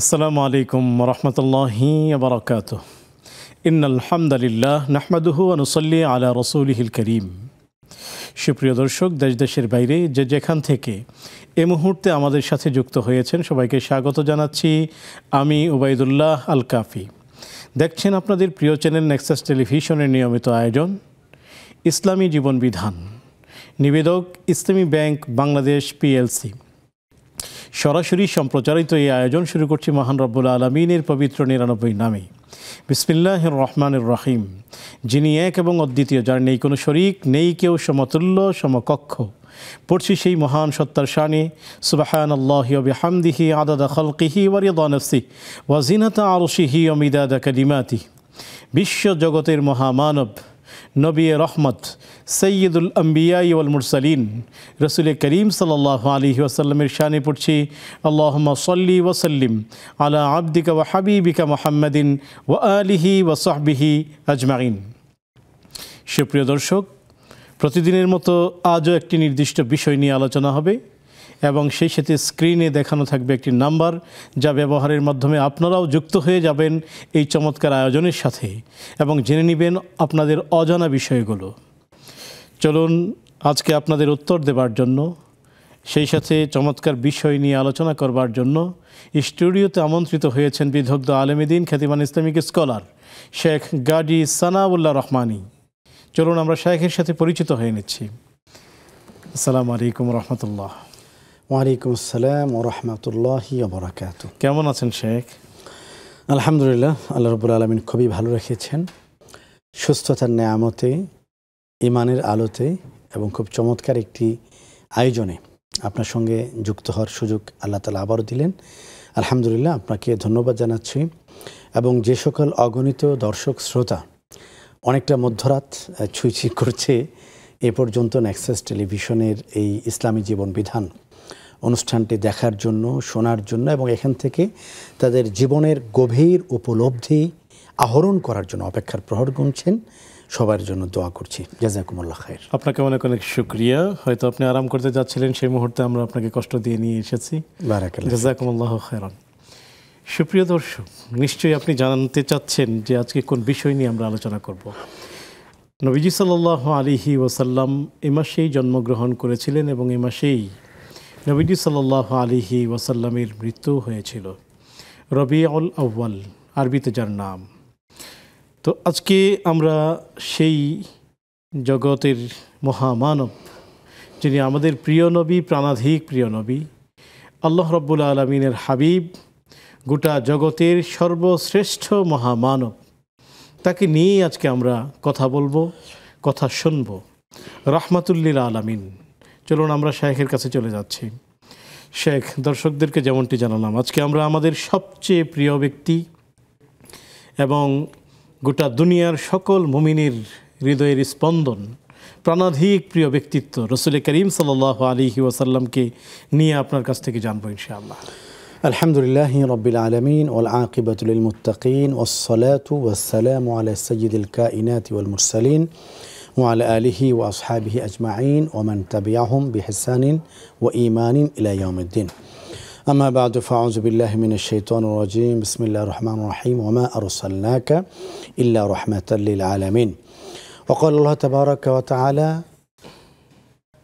আসসালামু আলাইকুম রহমতুল্লাহি বারকাত ইন আলহামদুলিল্লাহ নাহমাদুহু আনুসল্লি আলা হিল করিম সুপ্রিয় দর্শক দেশ দেশের বাইরে যে যেখান থেকে এ মুহূর্তে আমাদের সাথে যুক্ত হয়েছেন সবাইকে স্বাগত জানাচ্ছি আমি ওবায়দুল্লাহ আল কাফি দেখছেন আপনাদের প্রিয় চ্যানেল নেক্সাস টেলিভিশনের নিয়মিত আয়োজন ইসলামী জীবন বিধান নিবেদক ইসলামী ব্যাংক বাংলাদেশ পিএলসি সরাসরি সম্প্রচারিত এই আয়োজন শুরু করছি মহান রব্বুল আলমিনের পবিত্র নিরানব্বই নামে বিসমিল্লাহ রহমানুর রহিম যিনি এক এবং অদ্বিতীয় যার নেই কোনো শরিক নেই কেউ সমতুল্য সমকক্ষ পড়ছি সেই মহান সত্তার শানে সুবাহান হামদিহি আদাদা খলকিহি ওয়ারিদানসি ওয়াজিনতা আরশিহি অমিদাদা বিশ্ব জগতের মহামানব নবী রহমত সৈয়দুল আম্বিয়াই ওয়াল মুরসালিন রসুল করিম সাল্লাহ আলী ওয়াসাল্লামের শানে পড়ছি আল্লাহম সল্লি ওয়াসাল্লিম আলা আব্দিকা ওয়া হাবিবিকা মোহাম্মদিন ওয়া আলিহি ওয়া সাহবিহি আজমাইন সুপ্রিয় দর্শক প্রতিদিনের মতো আজও একটি নির্দিষ্ট বিষয় নিয়ে আলোচনা হবে এবং সেই সাথে স্ক্রিনে দেখানো থাকবে একটি নাম্বার যা ব্যবহারের মাধ্যমে আপনারাও যুক্ত হয়ে যাবেন এই চমৎকার আয়োজনের সাথে এবং জেনে নেবেন আপনাদের অজানা বিষয়গুলো চলুন আজকে আপনাদের উত্তর দেবার জন্য সেই সাথে চমৎকার বিষয় নিয়ে আলোচনা করবার জন্য স্টুডিওতে আমন্ত্রিত হয়েছেন বিধগ্ধ আলমদিন খ্যাতিমান ইসলামিক স্কলার শেখ গাজী সানাউল্লাহ রহমানি চলুন আমরা শেখের সাথে পরিচিত হয়ে নিচ্ছি আসসালামু আলাইকুম রহমতুল্লাহ ওয়ালাইকুম আসসালাম ও রহমতুল্লাহি বরাকাত কেমন আছেন শেখ আলহামদুলিল্লাহ আল্লাহ রবুল আলমিন খুবই ভালো রেখেছেন সুস্থতার নেয়ামতে ইমানের আলোতে এবং খুব চমৎকার একটি আয়োজনে আপনার সঙ্গে যুক্ত হওয়ার সুযোগ আল্লাহ তালা আবারও দিলেন আলহামদুলিল্লাহ আপনাকে ধন্যবাদ জানাচ্ছি এবং যে সকল অগণিত দর্শক শ্রোতা অনেকটা মধ্যরাত ছুঁইছি করছে এ পর্যন্ত নেক্সাস টেলিভিশনের এই ইসলামী জীবন বিধান অনুষ্ঠানটি দেখার জন্য শোনার জন্য এবং এখান থেকে তাদের জীবনের গভীর উপলব্ধি আহরণ করার জন্য অপেক্ষার প্রহর গুনছেন সবার জন্য দোয়া করছি জাজাকুমুল্লাহ খায়ের আপনাকে অনেক অনেক শুক্রিয়া হয়তো আপনি আরাম করতে যাচ্ছিলেন সেই মুহূর্তে আমরা আপনাকে কষ্ট দিয়ে নিয়ে এসেছি জাজাকুমুল্লাহ খায়রান সুপ্রিয় দর্শক নিশ্চয়ই আপনি জানতে চাচ্ছেন যে আজকে কোন বিষয় নিয়ে আমরা আলোচনা করব নবীজি সাল্লাহ আলিহি ওসাল্লাম এ মাসেই জন্মগ্রহণ করেছিলেন এবং এ মাসেই নবীজি সাল্লাহ আলিহি ওয়াসাল্লামের মৃত্যু হয়েছিল রবিউল আউ্বাল আরবিতে যার নাম তো আজকে আমরা সেই জগতের মহামানব যিনি আমাদের প্রিয় নবী প্রাণাধিক প্রিয় নবী আল্লাহ রব্বুল আলমিনের হাবিব গোটা জগতের সর্বশ্রেষ্ঠ মহামানব তাকে নিয়েই আজকে আমরা কথা বলবো কথা শুনব রহমাতুল্লিল আলমিন চলুন আমরা শেখের কাছে চলে যাচ্ছি শেখ দর্শকদেরকে যেমনটি জানালাম আজকে আমরা আমাদের সবচেয়ে প্রিয় ব্যক্তি এবং গোটা দুনিয়ার সকল মুমিনের হৃদয়ের স্পন্দন প্রাণাধিক প্রিয় ব্যক্তিত্ব রসুল করিম সাল আলী ওয়াসাল্লামকে নিয়ে আপনার কাছ থেকে জানবো ইনশাআল্লাহ আলহামদুলিল্লাহ রবিল আলমিন ওল আকিবতুল মুতাকিন ওসলাত ওসালাম আলা সঈদুল কাইনাত ওয়াল মুরসালিন وعلى آله وأصحابه أجمعين ومن تبعهم بحسان وإيمان إلى يوم الدين أما بعد فأعوذ بالله من الشيطان الرجيم بسم الله الرحمن الرحيم وما أرسلناك إلا رحمة للعالمين وقال الله تبارك وتعالى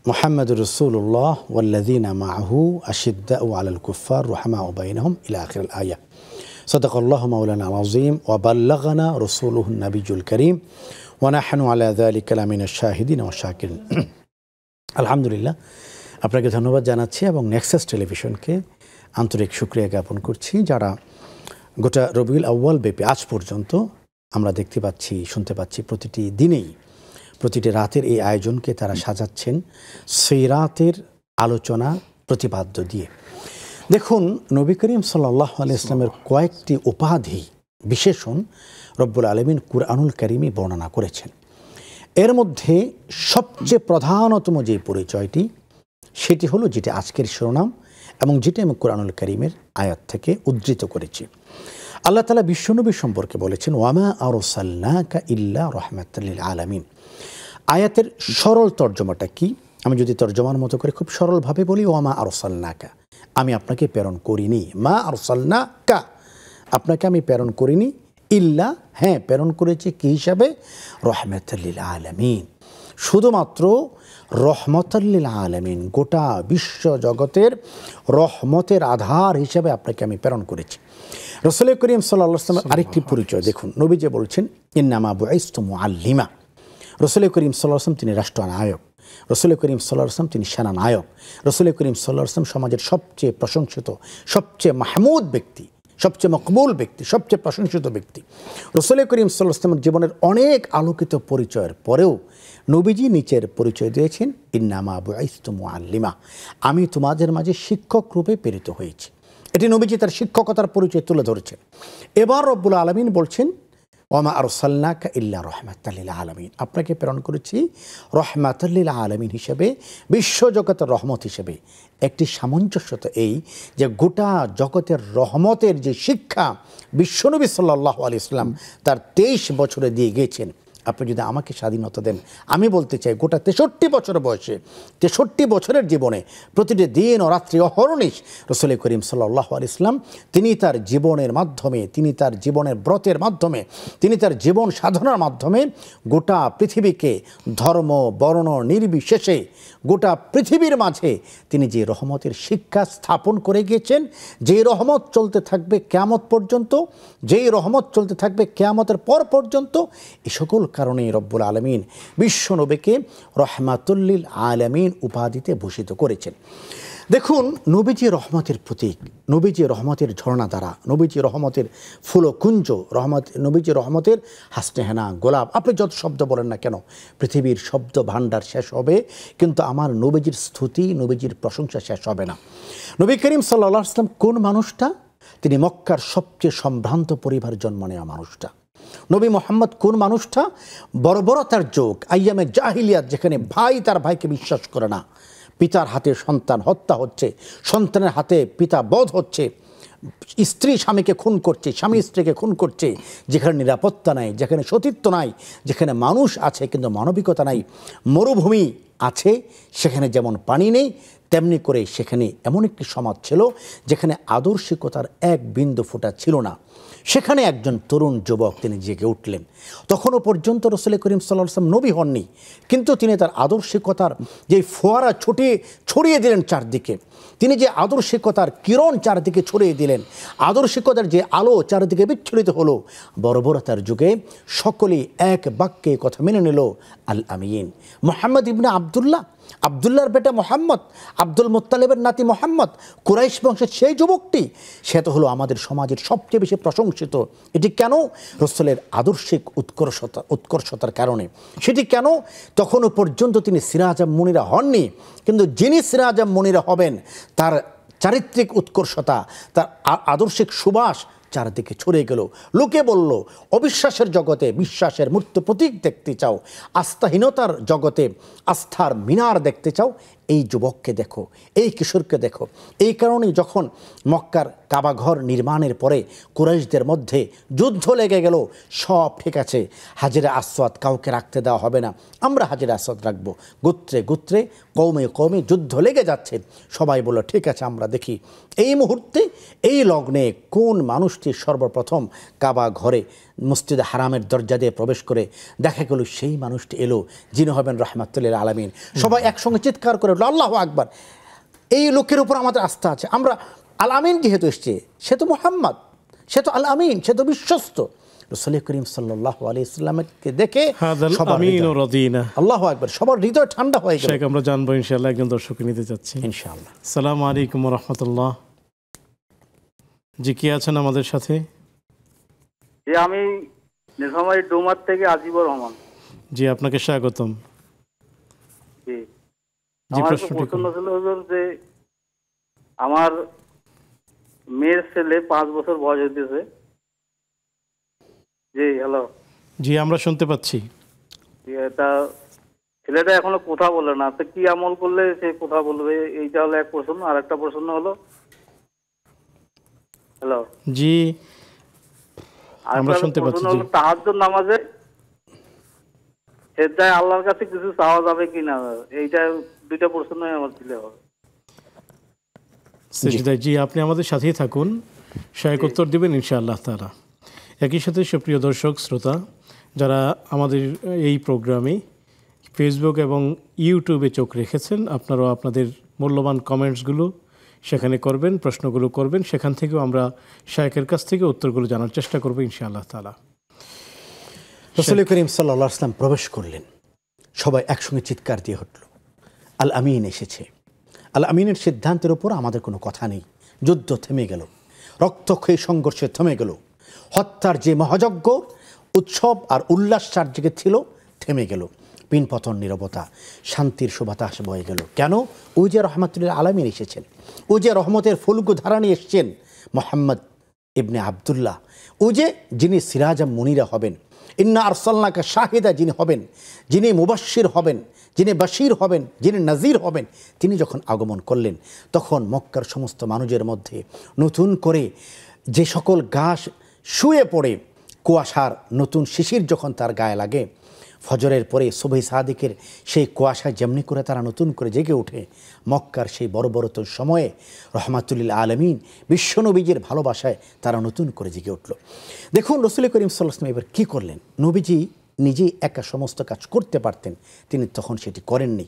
محمد رسول الله والذين معه أشداء على الكفار رحماء بينهم إلى آخر الآية صدق الله مولانا العظيم وبلغنا رسوله النبي الكريم ওয়ানাহানু আল্লাহ আলী কালামিনা শাহিদিন ও শাকিল আলহামদুলিল্লাহ আপনাকে ধন্যবাদ জানাচ্ছি এবং নেক্সাস টেলিভিশনকে আন্তরিক সুক্রিয়া জ্ঞাপন করছি যারা গোটা রবিউল আউ্বাল ব্যাপী আজ পর্যন্ত আমরা দেখতে পাচ্ছি শুনতে পাচ্ছি প্রতিটি দিনেই প্রতিটি রাতের এই আয়োজনকে তারা সাজাচ্ছেন সেই রাতের আলোচনা প্রতিপাদ্য দিয়ে দেখুন নবী করিম সাল্লাহ আলি ইসলামের কয়েকটি উপাধি বিশেষণ রব্বুল আলমিন কুরআনুল করিমই বর্ণনা করেছেন এর মধ্যে সবচেয়ে প্রধানতম যে পরিচয়টি সেটি হলো যেটি আজকের শিরোনাম এবং যেটি আমি কোরআনুল করিমের আয়াত থেকে উদ্ধৃত করেছি আল্লাহ তালা বিশ্বনবী সম্পর্কে বলেছেন ওয়ামা আর সাল্লাকা ইল্লা রহমাতুল্লিল আলমিন আয়াতের সরল তর্জমাটা কি আমি যদি তর্জমার মতো করে খুব সরলভাবে বলি ওয়ামা আর সাল্লাকা আমি আপনাকে প্রেরণ করিনি মা আর সাল্লাকা আপনাকে আমি প্রেরণ করিনি ইল্লা হ্যাঁ প্রেরণ করেছি কি হিসাবে রহমতুল্লিল আলমিন শুধুমাত্র রহমতুল্লিল আলমিন গোটা বিশ্ব জগতের রহমতের আধার হিসাবে আপনাকে আমি প্রেরণ করেছি রসল করিম সাল্লাহামের আরেকটি পরিচয় দেখুন নবী যে বলছেন ইন্নামা বয়স্তম আল্লিমা রসুল করিম সাল্লাহাম তিনি রাষ্ট্রনায়ক রসুল করিম সাল্লাহসাম তিনি সেনানায়ক রসুল করিম সাল্লাহসাম সমাজের সবচেয়ে প্রশংসিত সবচেয়ে মাহমুদ ব্যক্তি সবচেয়ে মকবুল ব্যক্তি সবচেয়ে প্রশংসিত ব্যক্তি রসুল করিম সাল্লাহামের জীবনের অনেক আলোকিত পরিচয়ের পরেও নবীজি নিচের পরিচয় দিয়েছেন ইন্নামা আবু আইস্তমু আল্লিমা আমি তোমাদের মাঝে শিক্ষক রূপে প্রেরিত হয়েছি এটি নবীজি তার শিক্ষকতার পরিচয় তুলে ধরেছেন এবার রব্বুল আলমিন বলছেন ওমা আরসাল্লাকা ইল্লা রহমাতাল্লিল আলমিন আপনাকে প্রেরণ করেছি রহমাতাল্লিল আলমিন হিসেবে বিশ্বজগতের রহমত হিসেবে একটি সামঞ্জস্যতা এই যে গোটা জগতের রহমতের যে শিক্ষা বিশ্বনবী সাল্লাহ আলি ইসলাম তার তেইশ বছরে দিয়ে গিয়েছেন আপনি যদি আমাকে স্বাধীনতা দেন আমি বলতে চাই গোটা তেষট্টি বছর বয়সে তেষট্টি বছরের জীবনে প্রতিটি দিন ও রাত্রি অহরণিস রসুল করিম সাল্লাহ ইসলাম তিনি তার জীবনের মাধ্যমে তিনি তার জীবনের ব্রতের মাধ্যমে তিনি তার জীবন সাধনার মাধ্যমে গোটা পৃথিবীকে ধর্ম বর্ণ নির্বিশেষে গোটা পৃথিবীর মাঝে তিনি যে রহমতের শিক্ষা স্থাপন করে গিয়েছেন যে রহমত চলতে থাকবে কেয়ামত পর্যন্ত যেই রহমত চলতে থাকবে কেয়ামতের পর পর্যন্ত এ সকল কারণে রব্বুল আলমিন বিশ্বনবীকে রহমাতুল্লিল আলমিন উপাধিতে ভূষিত করেছেন দেখুন নবীজি রহমতের প্রতীক নবীজি রহমতের ঝর্ণা দ্বারা নবীজি রহমতের ফুলকুঞ্জ রহমত নবীজি রহমতের হাসনেহেনা গোলাপ আপনি যত শব্দ বলেন না কেন পৃথিবীর শব্দ ভাণ্ডার শেষ হবে কিন্তু আমার নবীজির স্তুতি নবীজির প্রশংসা শেষ হবে না নবী করিম সাল্লা ইসলাম কোন মানুষটা তিনি মক্কার সবচেয়ে সম্ভ্রান্ত পরিবার জন্ম নেওয়া মানুষটা নবী মোহাম্মদ কোন মানুষটা বর্বরতার যোগ আইয়ামে জাহিলিয়াত যেখানে ভাই তার ভাইকে বিশ্বাস করে না পিতার হাতে সন্তান হত্যা হচ্ছে সন্তানের হাতে পিতা বধ হচ্ছে স্ত্রী স্বামীকে খুন করছে স্বামী স্ত্রীকে খুন করছে যেখানে নিরাপত্তা নাই যেখানে সতীত্ব নাই যেখানে মানুষ আছে কিন্তু মানবিকতা নাই মরুভূমি আছে সেখানে যেমন পানি নেই তেমনি করে সেখানে এমন একটি সমাজ ছিল যেখানে আদর্শিকতার এক বিন্দু ফোটা ছিল না সেখানে একজন তরুণ যুবক তিনি জেগে উঠলেন তখনও পর্যন্ত রসুল করিম সাল্লাম নবী হননি কিন্তু তিনি তার আদর্শিকতার যে ফোয়ারা ছুটিয়ে ছড়িয়ে দিলেন চারদিকে তিনি যে আদর্শিকতার কিরণ চারদিকে ছড়িয়ে দিলেন আদর্শিকতার যে আলো চারদিকে বিচ্ছুরিত হলো বর্বরতার যুগে সকলেই এক বাক্যে কথা মেনে নিল আল আমিন মোহাম্মদ ইবনে আবদুল্লাহ আবদুল্লার বেটা মোহাম্মদ আব্দুল মোত্তালেবের নাতি মোহাম্মদ কুরাইশ বংশের সেই যুবকটি সে তো হলো আমাদের সমাজের সবচেয়ে বেশি প্রশংসিত এটি কেন রসলের আদর্শিক উৎকর্ষতা উৎকর্ষতার কারণে সেটি কেন তখনও পর্যন্ত তিনি সিরাজাম মনিরা হননি কিন্তু যিনি সিরাজাম মনিরা হবেন তার চারিত্রিক উৎকর্ষতা তার আদর্শিক সুবাস চারদিকে ছড়িয়ে গেল লোকে বলল অবিশ্বাসের জগতে বিশ্বাসের মূর্ত প্রতীক দেখতে চাও আস্থাহীনতার জগতে আস্থার মিনার দেখতে চাও এই যুবককে দেখো এই কিশোরকে দেখো এই কারণে যখন মক্কার কাবাঘর নির্মাণের পরে কুরাইশদের মধ্যে যুদ্ধ লেগে গেল সব ঠিক আছে হাজিরা আসওয়াদ কাউকে রাখতে দেওয়া হবে না আমরা হাজিরা আসওয়াদ রাখব গুত্রে গুত্রে কৌমে কৌমে যুদ্ধ লেগে যাচ্ছে সবাই বলল ঠিক আছে আমরা দেখি এই মুহূর্তে এই লগ্নে কোন মানুষটি সর্বপ্রথম কাবা ঘরে মসজিদে হারামের দরজা দিয়ে প্রবেশ করে দেখা গেল সেই মানুষটি এলো যিনি হবেন রহমাতুল্লিল আলমিন সবাই একসঙ্গে চিৎকার করে উঠল আল্লাহ আকবর এই লোকের উপর আমাদের আস্থা আছে আমরা আল আমিন যেহেতু এসছে সে তো মোহাম্মদ সে তো আল আমিন সে তো বিশ্বস্ত রসুল করিম সাল্লাহ আলী দেখে আল্লাহ আকবর সবার হৃদয় ঠান্ডা হয়ে আমরা জানবো ইনশাল্লাহ একজন দর্শককে নিতে সালাম আলাইকুম রহমতুল্লাহ জি কি আছেন আমাদের সাথে আমি ডোমার থেকে আজিবর রহমান জি আপনাকে স্বাগতম জি আমার প্রশ্ন ছিল হুজুর যে আমার মেয়ের ছেলে পাঁচ বছর বয়স হইতেছে জি হ্যালো জি আমরা শুনতে পাচ্ছি ছেলেটা এখনো কথা বলে না তো কি আমল করলে সে কথা বলবে এইটা হলো এক প্রশ্ন আর একটা প্রশ্ন হলো হ্যালো জি আমরা শুনতে পাচ্ছি তাহাজ্জুদ নামাজে সেদ্ধায় আল্লাহর কাছে কিছু চাওয়া যাবে কিনা এইটা দুইটা প্রশ্নই আমার জি আপনি আমাদের সাথেই থাকুন শায়েক উত্তর দিবেন ইনশাআল্লাহ তারা একই সাথে সুপ্রিয় দর্শক শ্রোতা যারা আমাদের এই প্রোগ্রামে ফেসবুক এবং ইউটিউবে চোখ রেখেছেন আপনারাও আপনাদের মূল্যবান কমেন্টসগুলো সেখানে করবেন প্রশ্নগুলো করবেন সেখান থেকেও আমরা শায়কের কাছ থেকে উত্তরগুলো জানার চেষ্টা করবো ইনশাআল্লাহ তালা রসুল করিম সাল্লা আসলাম প্রবেশ করলেন সবাই একসঙ্গে চিৎকার দিয়ে হঠল আল আমিন এসেছে আল আমিনের সিদ্ধান্তের ওপর আমাদের কোনো কথা নেই যুদ্ধ থেমে গেল রক্তক্ষয়ী সংঘর্ষে থেমে গেল হত্যার যে মহাযজ্ঞ উৎসব আর উল্লাস চার্যকে ছিল থেমে গেল পিনপতন নিরবতা শান্তির সুবাতাস বয়ে গেল কেন যে রহমাতুল্লাহ আলমিন এসেছেন যে রহমতের ফুলগু ধারা নিয়ে এসছেন মোহাম্মদ ইবনে আবদুল্লাহ উজে যিনি সিরাজা মুনিরা হবেন ইন্না আরসাল্লাকে শাহিদা যিনি হবেন যিনি মুবাসির হবেন যিনি বাসির হবেন যিনি নাজির হবেন তিনি যখন আগমন করলেন তখন মক্কার সমস্ত মানুষের মধ্যে নতুন করে যে সকল ঘাস শুয়ে পড়ে কুয়াশার নতুন শিশির যখন তার গায়ে লাগে ফজরের পরে সোভে সাদিকের সেই কুয়াশায় যেমনি করে তারা নতুন করে জেগে ওঠে মক্কার সেই বর্বরত সময়ে রহমাতুল্লিল আলমিন বিশ্বনবীজির ভালোবাসায় তারা নতুন করে জেগে উঠল দেখুন রসুল করিম সাল্লাহ এবার কী করলেন নবীজি নিজেই একা সমস্ত কাজ করতে পারতেন তিনি তখন সেটি করেননি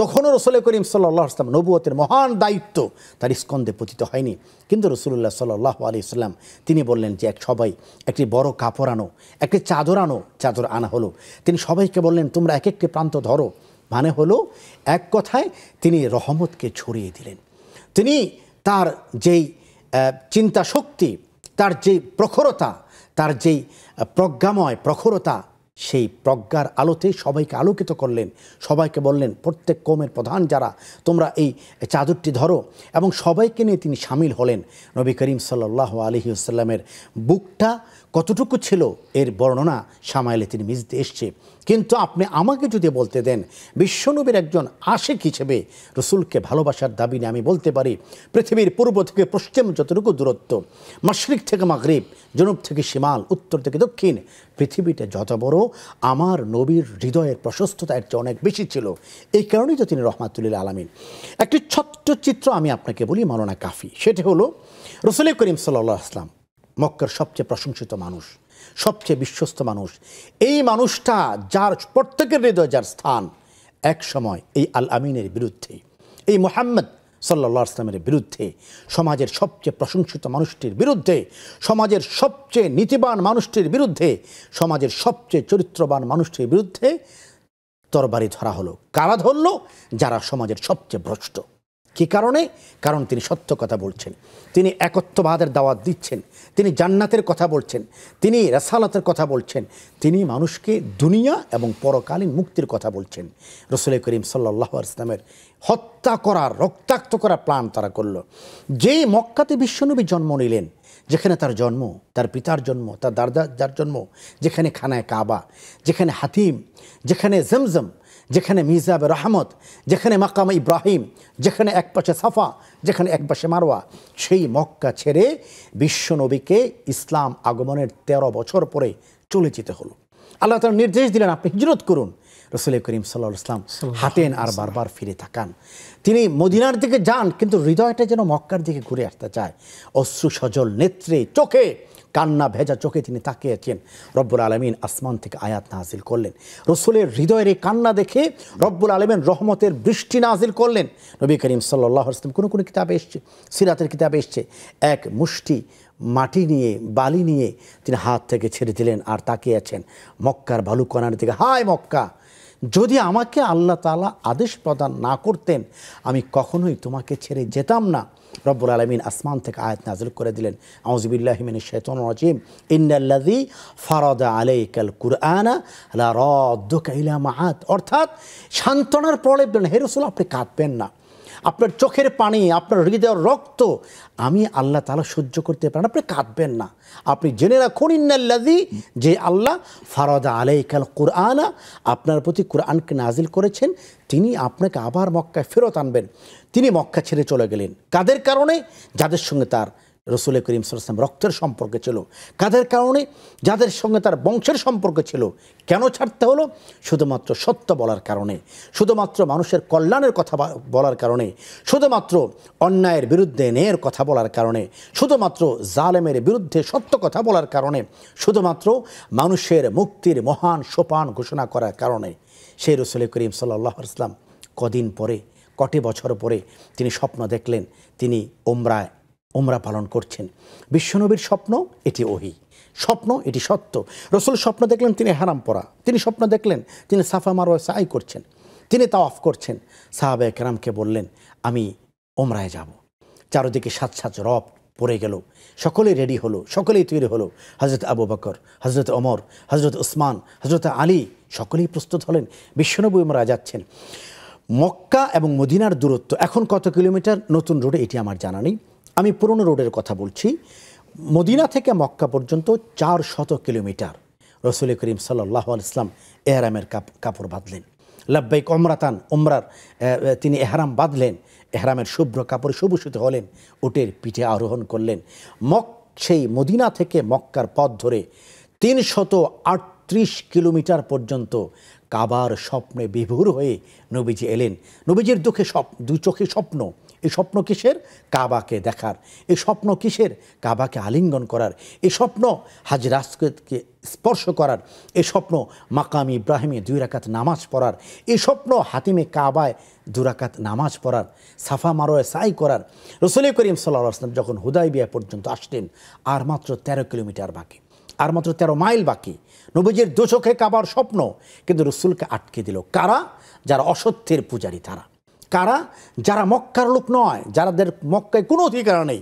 তখনও রসুল করিম সাল্লাহ আসলাম নবুয়তের মহান দায়িত্ব তার স্কন্দে পতিত হয়নি কিন্তু রসুল্লাহ সাল্লাহ আলি ইসলাম তিনি বললেন যে এক সবাই একটি বড় কাপড় আনো একটি চাদর আনো চাদর আনা হলো তিনি সবাইকে বললেন তোমরা এক একটি প্রান্ত ধরো মানে হলো এক কথায় তিনি রহমতকে ছড়িয়ে দিলেন তিনি তার যেই চিন্তা শক্তি তার যেই প্রখরতা তার যেই প্রজ্ঞাময় প্রখরতা সেই প্রজ্ঞার আলোতে সবাইকে আলোকিত করলেন সবাইকে বললেন প্রত্যেক কমের প্রধান যারা তোমরা এই চাদরটি ধরো এবং সবাইকে নিয়ে তিনি সামিল হলেন নবী করিম সাল্লাহ আলহি আসাল্লামের বুকটা কতটুকু ছিল এর বর্ণনা সামাইলে তিনি মিজতে এসছে কিন্তু আপনি আমাকে যদি বলতে দেন বিশ্বনবীর একজন আশেক হিসেবে রসুলকে ভালোবাসার দাবি নিয়ে আমি বলতে পারি পৃথিবীর পূর্ব থেকে পশ্চিম যতটুকু দূরত্ব মাসরিক থেকে মাগরীব জনুব থেকে সীমাল উত্তর থেকে দক্ষিণ পৃথিবীটা যত বড় আমার নবীর হৃদয়ের প্রশস্ততা এর চেয়ে অনেক বেশি ছিল এই কারণেই তো তিনি রহমাতুল্লিল আলমিন একটি ছোট্ট চিত্র আমি আপনাকে বলি মালানা কাফি সেটি হলো রসুল করিম সাল্লাহ আসলাম মক্কার সবচেয়ে প্রশংসিত মানুষ সবচেয়ে বিশ্বস্ত মানুষ এই মানুষটা যার প্রত্যেকের হৃদয় যার স্থান এক সময় এই আল আমিনের বিরুদ্ধে এই মোহাম্মদ সাল্লা ইসলামের বিরুদ্ধে সমাজের সবচেয়ে প্রশংসিত মানুষটির বিরুদ্ধে সমাজের সবচেয়ে নীতিবান মানুষটির বিরুদ্ধে সমাজের সবচেয়ে চরিত্রবান মানুষটির বিরুদ্ধে তরবারি ধরা হলো কারা ধরল যারা সমাজের সবচেয়ে ভ্রষ্ট কি কারণে কারণ তিনি সত্য কথা বলছেন তিনি একত্ববাদের দাওয়াত দিচ্ছেন তিনি জান্নাতের কথা বলছেন তিনি রেসালাতের কথা বলছেন তিনি মানুষকে দুনিয়া এবং পরকালীন মুক্তির কথা বলছেন রসুল করিম সাল্লাহ ইসলামের হত্যা করার রক্তাক্ত করার প্ল্যান তারা করল যে মক্কাতে বিশ্বনবী জন্ম নিলেন যেখানে তার জন্ম তার পিতার জন্ম তার দাদা যার জন্ম যেখানে খানায় কাবা যেখানে হাতিম যেখানে জমজম যেখানে মিজাবে রহমত যেখানে মাকাম ইব্রাহিম যেখানে এক পাশে সাফা যেখানে এক পাশে মারোয়া সেই মক্কা ছেড়ে বিশ্বনবীকে ইসলাম আগমনের ১৩ বছর পরে চলে যেতে হলো আল্লাহ তার নির্দেশ দিলেন আপনি হিজরত করুন রসুল করিম সাল্লা ইসলাম হাতেন আর বারবার ফিরে থাকান তিনি মদিনার দিকে যান কিন্তু হৃদয়টা যেন মক্কার দিকে ঘুরে আসতে চায় অশ্রু সজল নেত্রে চোখে কান্না ভেজা চোখে তিনি তাকিয়েছেন রব্বুল আলমিন আসমান থেকে আয়াত নাজিল করলেন রসুলের হৃদয়ের এই কান্না দেখে রব্বুল আলমিন রহমতের বৃষ্টি নাজিল করলেন নবী করিম সাল্লাহ আসলাম কোনো কোনো কিতাবে এসছে সিরাতের কিতাবে এসছে এক মুষ্টি মাটি নিয়ে বালি নিয়ে তিনি হাত থেকে ছেড়ে দিলেন আর তাকিয়ে আছেন মক্কার বালুকণার থেকে হায় মক্কা যদি আমাকে আল্লাহ তালা আদেশ প্রদান না করতেন আমি কখনোই তোমাকে ছেড়ে যেতাম না রব্বুল আলমিন আসমান থেকে আয়াত নাজল করে দিলেন আউজিবিল্লাহমিন শেতন রাজিম ইন্নাল্লাদি ফারদা আলাইকাল কুরআনা রদ্দ রদ্দুকা ইলা অর্থাৎ সান্ত্বনার প্রলেপ দেন হেরসুল আপনি কাঁদবেন না আপনার চোখের পানি আপনার হৃদয়ের রক্ত আমি আল্লাহ তালা সহ্য করতে পারেন আপনি কাঁদবেন না আপনি জেনে রাখুন ইন্নাল্লাদি যে আল্লাহ ফারদা আলাইকাল কুরআনা আপনার প্রতি কোরআনকে নাজিল করেছেন তিনি আপনাকে আবার মক্কায় ফেরত আনবেন তিনি মক্কা ছেড়ে চলে গেলেন কাদের কারণে যাদের সঙ্গে তার রসুল করিম সাল্লাম রক্তের সম্পর্কে ছিল কাদের কারণে যাদের সঙ্গে তার বংশের সম্পর্ক ছিল কেন ছাড়তে হলো শুধুমাত্র সত্য বলার কারণে শুধুমাত্র মানুষের কল্যাণের কথা বলার কারণে শুধুমাত্র অন্যায়ের বিরুদ্ধে নেয়ের কথা বলার কারণে শুধুমাত্র জালেমের বিরুদ্ধে সত্য কথা বলার কারণে শুধুমাত্র মানুষের মুক্তির মহান সোপান ঘোষণা করার কারণে সেই রসুল করিম সাল্লাহ ইসলাম কদিন পরে কটি বছর পরে তিনি স্বপ্ন দেখলেন তিনি ওমরায় ওমরা পালন করছেন বিশ্বনবীর স্বপ্ন এটি ওহি স্বপ্ন এটি সত্য রসুল স্বপ্ন দেখলেন তিনি হারাম পরা তিনি স্বপ্ন দেখলেন তিনি সাফা মারোয় সাই করছেন তিনি তা অফ করছেন সাহাবে একরামকে বললেন আমি ওমরায় যাব চারদিকে সাত সাত রব পড়ে গেল সকলেই রেডি হলো সকলেই তৈরি হলো হজরত আবু বকর হজরত ওমর হজরত ওসমান হজরত আলী সকলেই প্রস্তুত হলেন বিশ্বনবী ওমরা যাচ্ছেন মক্কা এবং মদিনার দূরত্ব এখন কত কিলোমিটার নতুন রোডে এটি আমার জানা নেই আমি পুরনো রোডের কথা বলছি মদিনা থেকে মক্কা পর্যন্ত চার শত কিলোমিটার রসুল করিম সাল্লাহ ইসলাম এহরামের কাপড় বাঁধলেন লাভবাইক অমরাতান ওমরার তিনি এহরাম বাঁধলেন এহরামের শুভ্র কাপড় সুভূষিত হলেন উটের পিঠে আরোহণ করলেন মক সেই মদিনা থেকে মক্কার পথ ধরে তিনশত আটত্রিশ কিলোমিটার পর্যন্ত কাবার স্বপ্নে বিভোর হয়ে নবীজি এলেন নবীজির দুঃখে স্বপ্ন দু চোখে স্বপ্ন এ স্বপ্ন কিসের কাবাকে দেখার এ স্বপ্ন কিসের কাবাকে আলিঙ্গন করার এ স্বপ্ন হাজরাসকে স্পর্শ করার এ স্বপ্ন মাকাম ইব্রাহিমে দুই রাকাত নামাজ পড়ার এ স্বপ্ন হাতিমে কাবায় দুরাকাত নামাজ পড়ার সাফা মারোয় সাই করার রসুল করিম সাল্লাহ আসলাম যখন হুদাইবিয়া পর্যন্ত আসলেন আর মাত্র তেরো কিলোমিটার বাকি আর মাত্র তেরো মাইল বাকি নবীজির দোচোখে কাবার স্বপ্ন কিন্তু রসুলকে আটকে দিল কারা যারা অসত্যের পূজারী তারা কারা যারা মক্কার লোক নয় যারাদের মক্কায় কোনো অধিকার নেই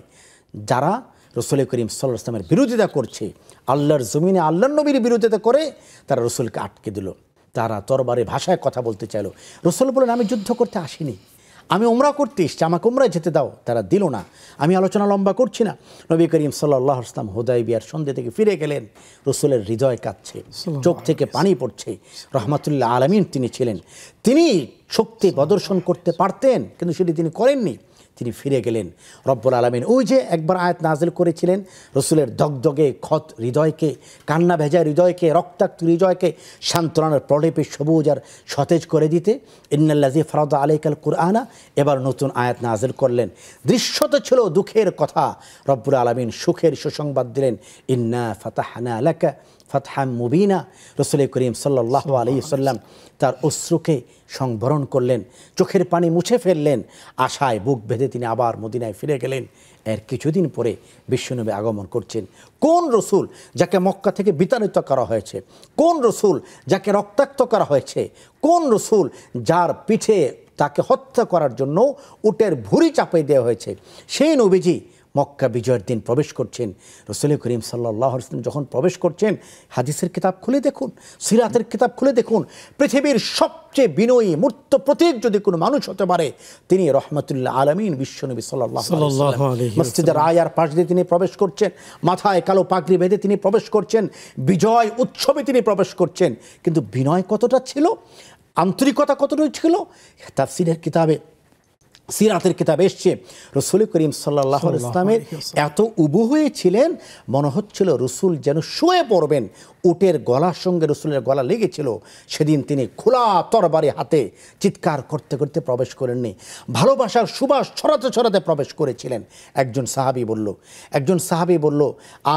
যারা রসুল করিম সাল্লাহ ইসলামের বিরোধিতা করছে আল্লাহর জমিনে আল্লাহ নবীর বিরোধিতা করে তারা রসুলকে আটকে দিল তারা তরবারে ভাষায় কথা বলতে চাইল রসুল বলেন আমি যুদ্ধ করতে আসিনি আমি ওমরা করতে এসছি আমাকে ওমরায় যেতে দাও তারা দিল না আমি আলোচনা লম্বা করছি না নবী করিম সাল্লাহ ইসলাম হোদাই বিয়ার সন্ধ্যে থেকে ফিরে গেলেন রসুলের হৃদয় কাঁদছে চোখ থেকে পানি পড়ছে রহমাতুল্লাহ আলমিন তিনি ছিলেন তিনি শক্তি প্রদর্শন করতে পারতেন কিন্তু সেটি তিনি করেননি তিনি ফিরে গেলেন রব্বুল আলমিন ওই যে একবার আয়াত নাজিল করেছিলেন রসুলের দগদগে ক্ষত হৃদয়কে কান্না ভেজা হৃদয়কে রক্তাক্ত হৃদয়কে সান্ত্বনার প্রলেপে সবুজ আর সতেজ করে দিতে ইন্নাল্লাজি ফরাদ আলাইকাল কুরআনা এবার নতুন আয়াত নাজিল করলেন দৃশ্যত ছিল দুঃখের কথা রব্বুল আলমিন সুখের সুসংবাদ দিলেন ইন্না ফাতাহানা আলাকা ফাতহা মুবিনা রসুল করিম সাল্লাহ আলী সাল্লাম তার অশ্রুকে সংবরণ করলেন চোখের পানি মুছে ফেললেন আশায় বুক বেঁধে তিনি আবার মদিনায় ফিরে গেলেন এর কিছুদিন পরে বিশ্বনবী আগমন করছেন কোন রসুল যাকে মক্কা থেকে বিতাড়িত করা হয়েছে কোন রসুল যাকে রক্তাক্ত করা হয়েছে কোন রসুল যার পিঠে তাকে হত্যা করার জন্য উটের ভুড়ি চাপে দেওয়া হয়েছে সেই নবীজি মক্কা বিজয়ের দিন প্রবেশ করছেন রসুল করিম সাল্লাহ যখন প্রবেশ করছেন হাদিসের কিতাব খুলে দেখুন সিরাতের কিতাব খুলে দেখুন পৃথিবীর সবচেয়ে বিনয়ী মূর্ত প্রতীক যদি কোনো মানুষ হতে পারে তিনি রহমতুল্লাহ আলমিন বিশ্বনবী সাল্লাহ মসজিদের আয়ার পাশ দিয়ে তিনি প্রবেশ করছেন মাথায় কালো পাগড়ি বেঁধে তিনি প্রবেশ করছেন বিজয় উৎসবে তিনি প্রবেশ করছেন কিন্তু বিনয় কতটা ছিল আন্তরিকতা কতটুকু ছিল তাফসিরের কিতাবে সিরাতের কিতাব এসছে রসুল করিম সাল্লাহ ইসলামের এত উবু হয়েছিলেন মনে হচ্ছিল রসুল যেন শুয়ে পড়বেন উটের গলার সঙ্গে রসুলের গলা লেগেছিল সেদিন তিনি খোলা তরবারি হাতে চিৎকার করতে করতে প্রবেশ করেননি ভালোবাসার সুবাস ছড়াতে ছড়াতে প্রবেশ করেছিলেন একজন সাহাবি বলল একজন সাহাবি বলল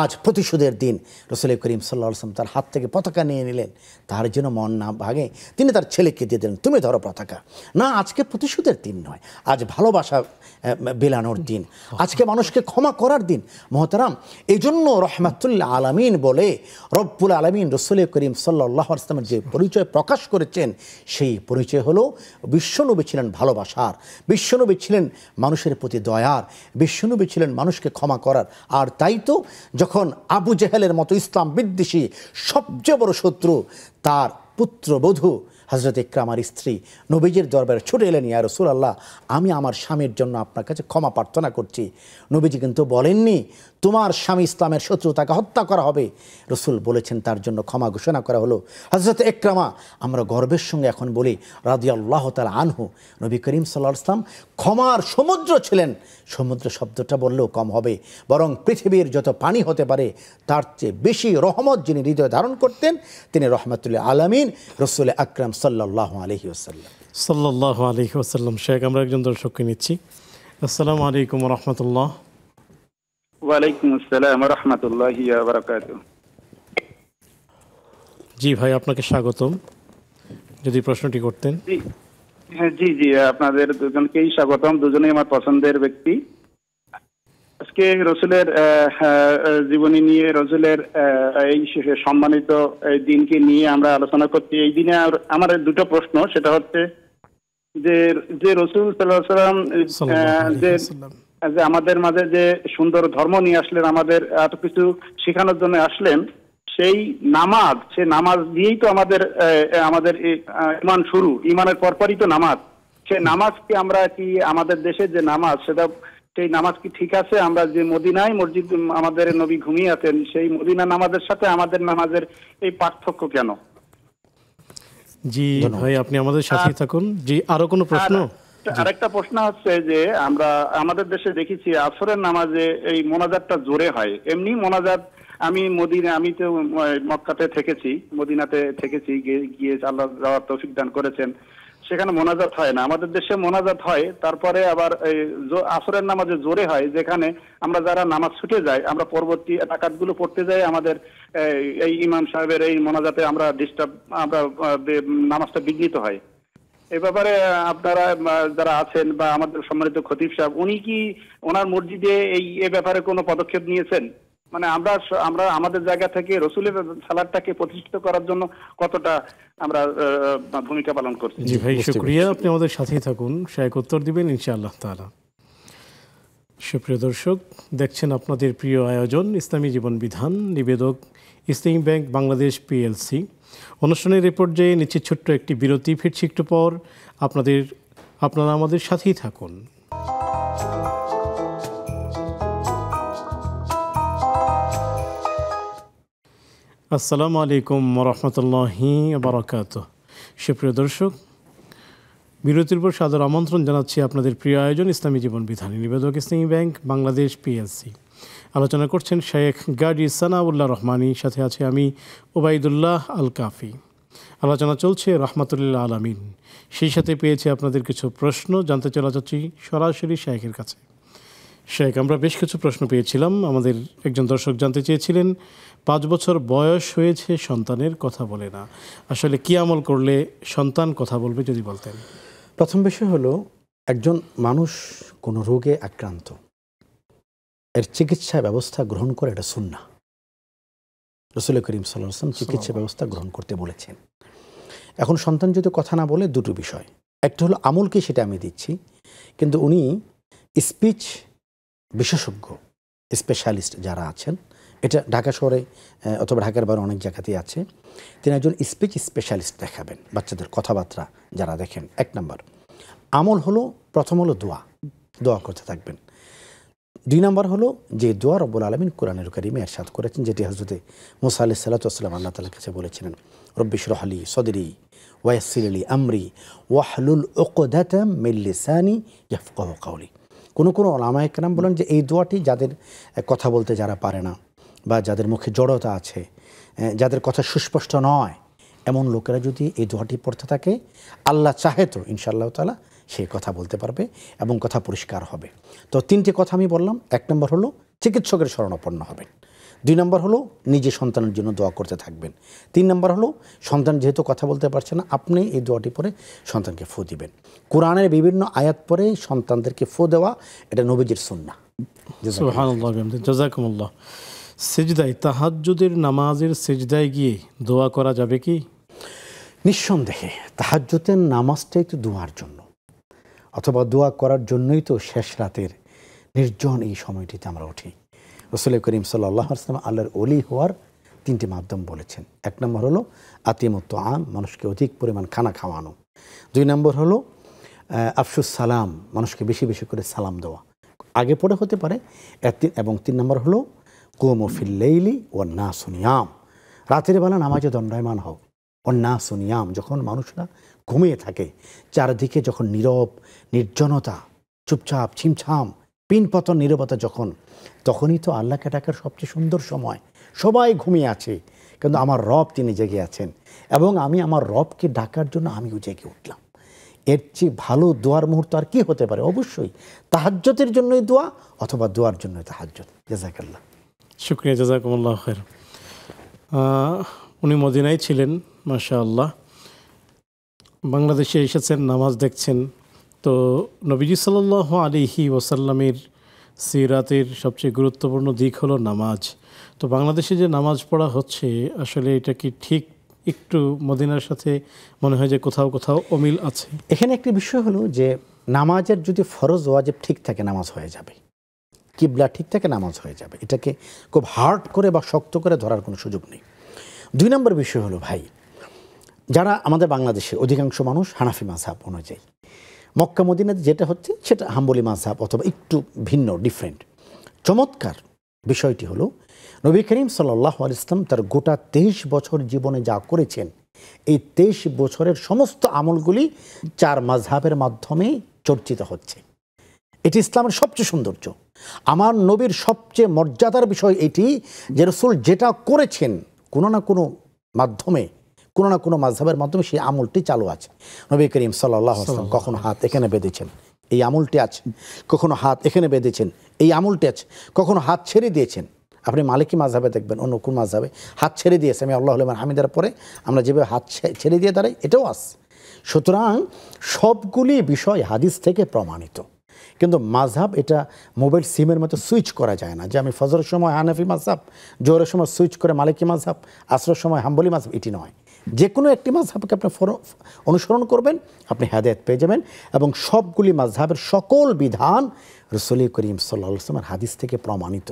আজ প্রতিশোধের দিন রসুল করিম সাল্লাহ আসলাম তার হাত থেকে পতাকা নিয়ে নিলেন তার জন্য মন না ভাগে তিনি তার ছেলেকে দিয়ে দিলেন তুমি ধরো পতাকা না আজকে প্রতিশোধের দিন নয় আজ ভালোবাসা বেলানোর দিন আজকে মানুষকে ক্ষমা করার দিন মহতারাম এই জন্য রহমাতুল্লাহ আলমিন বলে রব্বুল আলমিন রসুল করিম সাল্লাহ আসলামের যে পরিচয় প্রকাশ করেছেন সেই পরিচয় হলো বিশ্বনবী ছিলেন ভালোবাসার বিশ্বনবী ছিলেন মানুষের প্রতি দয়ার বিশ্বনবী ছিলেন মানুষকে ক্ষমা করার আর তাই তো যখন আবু জেহেলের মতো ইসলাম বিদ্বেষী সবচেয়ে বড় শত্রু তার পুত্রবধূ হজরত ইকরামার স্ত্রী নবীজির দরবারে ছুটে এলেন ইয়া রসুল আল্লাহ আমি আমার স্বামীর জন্য আপনার কাছে ক্ষমা প্রার্থনা করছি নবীজি কিন্তু বলেননি তোমার স্বামী ইসলামের শত্রু তাকে হত্যা করা হবে রসুল বলেছেন তার জন্য ক্ষমা ঘোষণা করা হলো হজরত একরামা আমরা গর্বের সঙ্গে এখন বলি রাজি আল্লাহ তাল আনহু নবী করিম সাল্লাহ ইসলাম ক্ষমার সমুদ্র ছিলেন সমুদ্র শব্দটা বললেও কম হবে বরং পৃথিবীর যত পানি হতে পারে তার চেয়ে বেশি রহমত যিনি হৃদয় ধারণ করতেন তিনি রহমতুল্লাহ আলমিন রসুল আকরাম সাল্লাহ আলহি আসাল্লাম সাল্লাহ আলহি আসাল্লাম শেখ আমরা একজন দর্শককে নিচ্ছি আসসালামু আলাইকুম রহমতুল্লাহ ওয়ালাইকুম আসসালাম রহমতুল্লাহ বারাকাত জি ভাই আপনাকে স্বাগতম যদি প্রশ্নটি করতেন হ্যাঁ, জি জি আপনাদের দুজনকেই স্বাগতম দুজনেই আমার পছন্দের ব্যক্তি আজকে রসুলের জীবনী নিয়ে রসুলের এই সম্মানিত এই দিনকে নিয়ে আমরা আলোচনা করছি এই দিনে আমার দুটো প্রশ্ন সেটা হচ্ছে যে যে রসুল সাল্লাহ সাল্লাম যে যে আমাদের মাঝে যে সুন্দর ধর্ম নিয়ে আসলেন আমাদের এত কিছু শেখানোর জন্য আসলেন সেই নামাজ সে নামাজ দিয়েই তো আমাদের আমাদের ইমান শুরু ইমানের পরপরই তো নামাজ সে নামাজ কি আমরা কি আমাদের দেশের যে নামাজ সেটা সেই নামাজ কি ঠিক আছে আমরা যে মদিনায় মসজিদ আমাদের নবী ঘুমিয়ে আছেন সেই মদিনা নামাজের সাথে আমাদের নামাজের এই পার্থক্য কেন জি ভাই আপনি আমাদের সাথে থাকুন জি আরো কোনো প্রশ্ন আরেকটা প্রশ্ন হচ্ছে যে আমরা আমাদের দেশে দেখেছি আসরের নামাজে এই মোনাজাতটা জোরে হয় এমনি মোনাজাত আমি মদিনা আমি তো মক্কাতে থেকেছি মদিনাতে থেকেছি গিয়ে আল্লাহ যাওয়ার তৌফিক দান করেছেন সেখানে মোনাজাত হয় না আমাদের দেশে মোনাজাত হয় তারপরে আবার আসরের নামাজে জোরে হয় যেখানে আমরা যারা নামাজ ছুটে যাই আমরা পরবর্তী গুলো পড়তে যাই আমাদের এই ইমাম সাহেবের এই মোনাজাতে আমরা ডিস্টার্ব আমরা নামাজটা বিঘ্নিত হয় এ ব্যাপারে আপনারা যারা আছেন বা আমাদের সম্মানিত খতিব সাহেব উনি কি ওনার মসজিদে এই এ ব্যাপারে কোনো পদক্ষেপ নিয়েছেন মানে আমরা আমরা আমাদের জায়গা থেকে রসুলের সালাদটাকে প্রতিষ্ঠিত করার জন্য কতটা আমরা ভূমিকা পালন করছি জি ভাই শুক্রিয়া আপনি আমাদের সাথেই থাকুন শেখ উত্তর দিবেন ইনশাআল্লাহ তাআলা সুপ্রিয় দর্শক দেখছেন আপনাদের প্রিয় আয়োজন ইসলামী জীবন বিধান নিবেদক ইসলামী ব্যাংক বাংলাদেশ পিএলসি অনুষ্ঠানের রিপোর্ট যে নিচে ছোট্ট একটি বিরতি ফিরছি একটু পর আপনাদের আপনারা আমাদের সাথেই থাকুন আসসালামু আলাইকুম রহমতুল্লাহি বারাকাত সুপ্রিয় দর্শক বিরতির পর সাদর আমন্ত্রণ জানাচ্ছি আপনাদের প্রিয় আয়োজন ইসলামী জীবন বিধানী নিবেদক ইসলামী ব্যাংক বাংলাদেশ পিএলসি আলোচনা করছেন শেখ গাজী সানাউল্লাহ রহমানি সাথে আছে আমি ওবায়দুল্লাহ আল কাফি আলোচনা চলছে রহমাতুল্লাহ আলমিন সেই সাথে পেয়েছে আপনাদের কিছু প্রশ্ন জানতে চলে যাচ্ছি সরাসরি শেখের কাছে শেখ আমরা বেশ কিছু প্রশ্ন পেয়েছিলাম আমাদের একজন দর্শক জানতে চেয়েছিলেন পাঁচ বছর বয়স হয়েছে সন্তানের কথা বলে না আসলে কি আমল করলে সন্তান কথা বলবে যদি বলতেন প্রথম বিষয় হলো একজন মানুষ কোনো রোগে আক্রান্ত এর চিকিৎসা ব্যবস্থা গ্রহণ করে এটা সুন্না রসুল করিম সাল্লাম চিকিৎসা ব্যবস্থা গ্রহণ করতে বলেছেন এখন সন্তান যদি কথা না বলে দুটো বিষয় একটা হলো আমলকে সেটা আমি দিচ্ছি কিন্তু উনি স্পিচ বিশেষজ্ঞ স্পেশালিস্ট যারা আছেন এটা ঢাকা শহরে অথবা ঢাকার বাইরে অনেক জায়গাতেই আছে তিনি একজন স্পিচ স্পেশালিস্ট দেখাবেন বাচ্চাদের কথাবার্তা যারা দেখেন এক নম্বর আমল হলো প্রথম হলো দোয়া দোয়া করতে থাকবেন দুই নম্বর হলো যে দোয়া রব্বুল আলমিন কোরআনুল করিমে এরশাদ করেছেন যেটি হজরতে মোসা আলি সাল্লাতাম আল্লাহ তালার কাছে বলেছিলেন রব্বিশরহ আলী সদরি ওয়াসিল আলী আমরি ওয়াহলুল ওকদাতাম মিল্লিসানি ইয়াফকহ কাউলি কোনো কোনো ওলামায়করাম বলেন যে এই দোয়াটি যাদের কথা বলতে যারা পারে না বা যাদের মুখে জড়তা আছে যাদের কথা সুস্পষ্ট নয় এমন লোকেরা যদি এই দোয়াটি পড়তে থাকে আল্লাহ চাহে তো ইনশাআল্লাহ তালা সে কথা বলতে পারবে এবং কথা পরিষ্কার হবে তো তিনটে কথা আমি বললাম এক নম্বর হলো চিকিৎসকের শরণাপন্ন হবেন দুই নম্বর হলো নিজে সন্তানের জন্য দোয়া করতে থাকবেন তিন নম্বর হলো সন্তান যেহেতু কথা বলতে পারছে না আপনি এই দোয়াটি পরে সন্তানকে ফু দিবেন কোরআনের বিভিন্ন আয়াত পরে সন্তানদেরকে ফু দেওয়া এটা নবীজির সুন্না জাজাকুমুল্লাহ সেজদায় তাহাজুদের নামাজের সেজদায় গিয়ে দোয়া করা যাবে কি নিঃসন্দেহে তাহাজুদের নামাজটাই তো দোয়ার জন্য অথবা দোয়া করার জন্যই তো শেষ রাতের নির্জন এই সময়টিতে আমরা উঠি রসুল করিম সাল্লাহ আসলাম আল্লাহর অলি হওয়ার তিনটি মাধ্যম বলেছেন এক নম্বর হলো আতিমত্ত আম মানুষকে অধিক পরিমাণ খানা খাওয়ানো দুই নম্বর হলো আফসুস সালাম মানুষকে বেশি বেশি করে সালাম দেওয়া আগে পরে হতে পারে এবং তিন নম্বর হলো কুমফিল্লেইলি ও না সুনিয়াম রাতের বেলা নামাজে দণ্ডায়মান হও ও না সুনিয়াম যখন মানুষরা ঘুমিয়ে থাকে চারদিকে যখন নীরব নির্জনতা চুপচাপ ছিমছাম পিনপতন নীরবতা যখন তখনই তো আল্লাহকে ডাকার সবচেয়ে সুন্দর সময় সবাই ঘুমিয়ে আছে কিন্তু আমার রব তিনি জেগে আছেন এবং আমি আমার রবকে ডাকার জন্য আমিও জেগে উঠলাম এর চেয়ে ভালো দোয়ার মুহূর্ত আর কি হতে পারে অবশ্যই তাহাজ্যতের জন্যই দোয়া অথবা দোয়ার জন্যই তাহাজ্যত জাজাকাল্লাহ শুক্রিয়া জাজাকুমুল্লাহ খের উনি মদিনায় ছিলেন মাসা আল্লাহ বাংলাদেশে এসেছেন নামাজ দেখছেন তো নবীজি সাল আলিহি ওসাল্লামের সিরাতের সবচেয়ে গুরুত্বপূর্ণ দিক হলো নামাজ তো বাংলাদেশে যে নামাজ পড়া হচ্ছে আসলে এটা কি ঠিক একটু মদিনার সাথে মনে হয় যে কোথাও কোথাও অমিল আছে এখানে একটি বিষয় হলো যে নামাজের যদি ফরজ ওয়াজেব ঠিক থাকে নামাজ হয়ে যাবে কিবলা ঠিক থাকে নামাজ হয়ে যাবে এটাকে খুব হার্ড করে বা শক্ত করে ধরার কোনো সুযোগ নেই দুই নম্বর বিষয় হলো ভাই যারা আমাদের বাংলাদেশে অধিকাংশ মানুষ হানাফি মাঝহাব অনুযায়ী মক্কা মদিনাতে যেটা হচ্ছে সেটা হাম্বলি মাঝহাব অথবা একটু ভিন্ন ডিফারেন্ট চমৎকার বিষয়টি হলো নবী করিম সাল্লাহ ইসলাম তার গোটা তেইশ বছর জীবনে যা করেছেন এই তেইশ বছরের সমস্ত আমলগুলি চার মাঝহাবের মাধ্যমে চর্চিত হচ্ছে এটি ইসলামের সবচেয়ে সৌন্দর্য আমার নবীর সবচেয়ে মর্যাদার বিষয় এটি যে রসুল যেটা করেছেন কোনো না কোনো মাধ্যমে কোনো না কোনো মাঝহাবের মাধ্যমে সেই আমলটি চালু আছে নবী করিম সাল্লাহ আসলাম কখনো হাত এখানে বেঁধেছেন এই আমলটি আছে কখনো হাত এখানে বেঁধেছেন এই আমলটি আছে কখনো হাত ছেড়ে দিয়েছেন আপনি মালিকী মাঝাবে দেখবেন অন্য কোন মাঝাবে হাত ছেড়ে দিয়েছে আমি আল্লাহ আলমান হামিদার পরে আমরা যেভাবে হাত ছেড়ে দিয়ে দাঁড়াই এটাও আস সুতরাং সবগুলি বিষয় হাদিস থেকে প্রমাণিত কিন্তু মাঝহাব এটা মোবাইল সিমের মতো সুইচ করা যায় না যে আমি ফজরের সময় হানাফি মাঝহাব জোরের সময় সুইচ করে মালিকী মাঝহাব আসরের সময় হাম্বলি মাঝহাব এটি নয় যে কোনো একটি মাঝহাবকে আপনি অনুসরণ করবেন আপনি হেদায়ত পেয়ে যাবেন এবং সবগুলি মাঝহাবের সকল বিধান রসুল করিম সাল্লামের হাদিস থেকে প্রমাণিত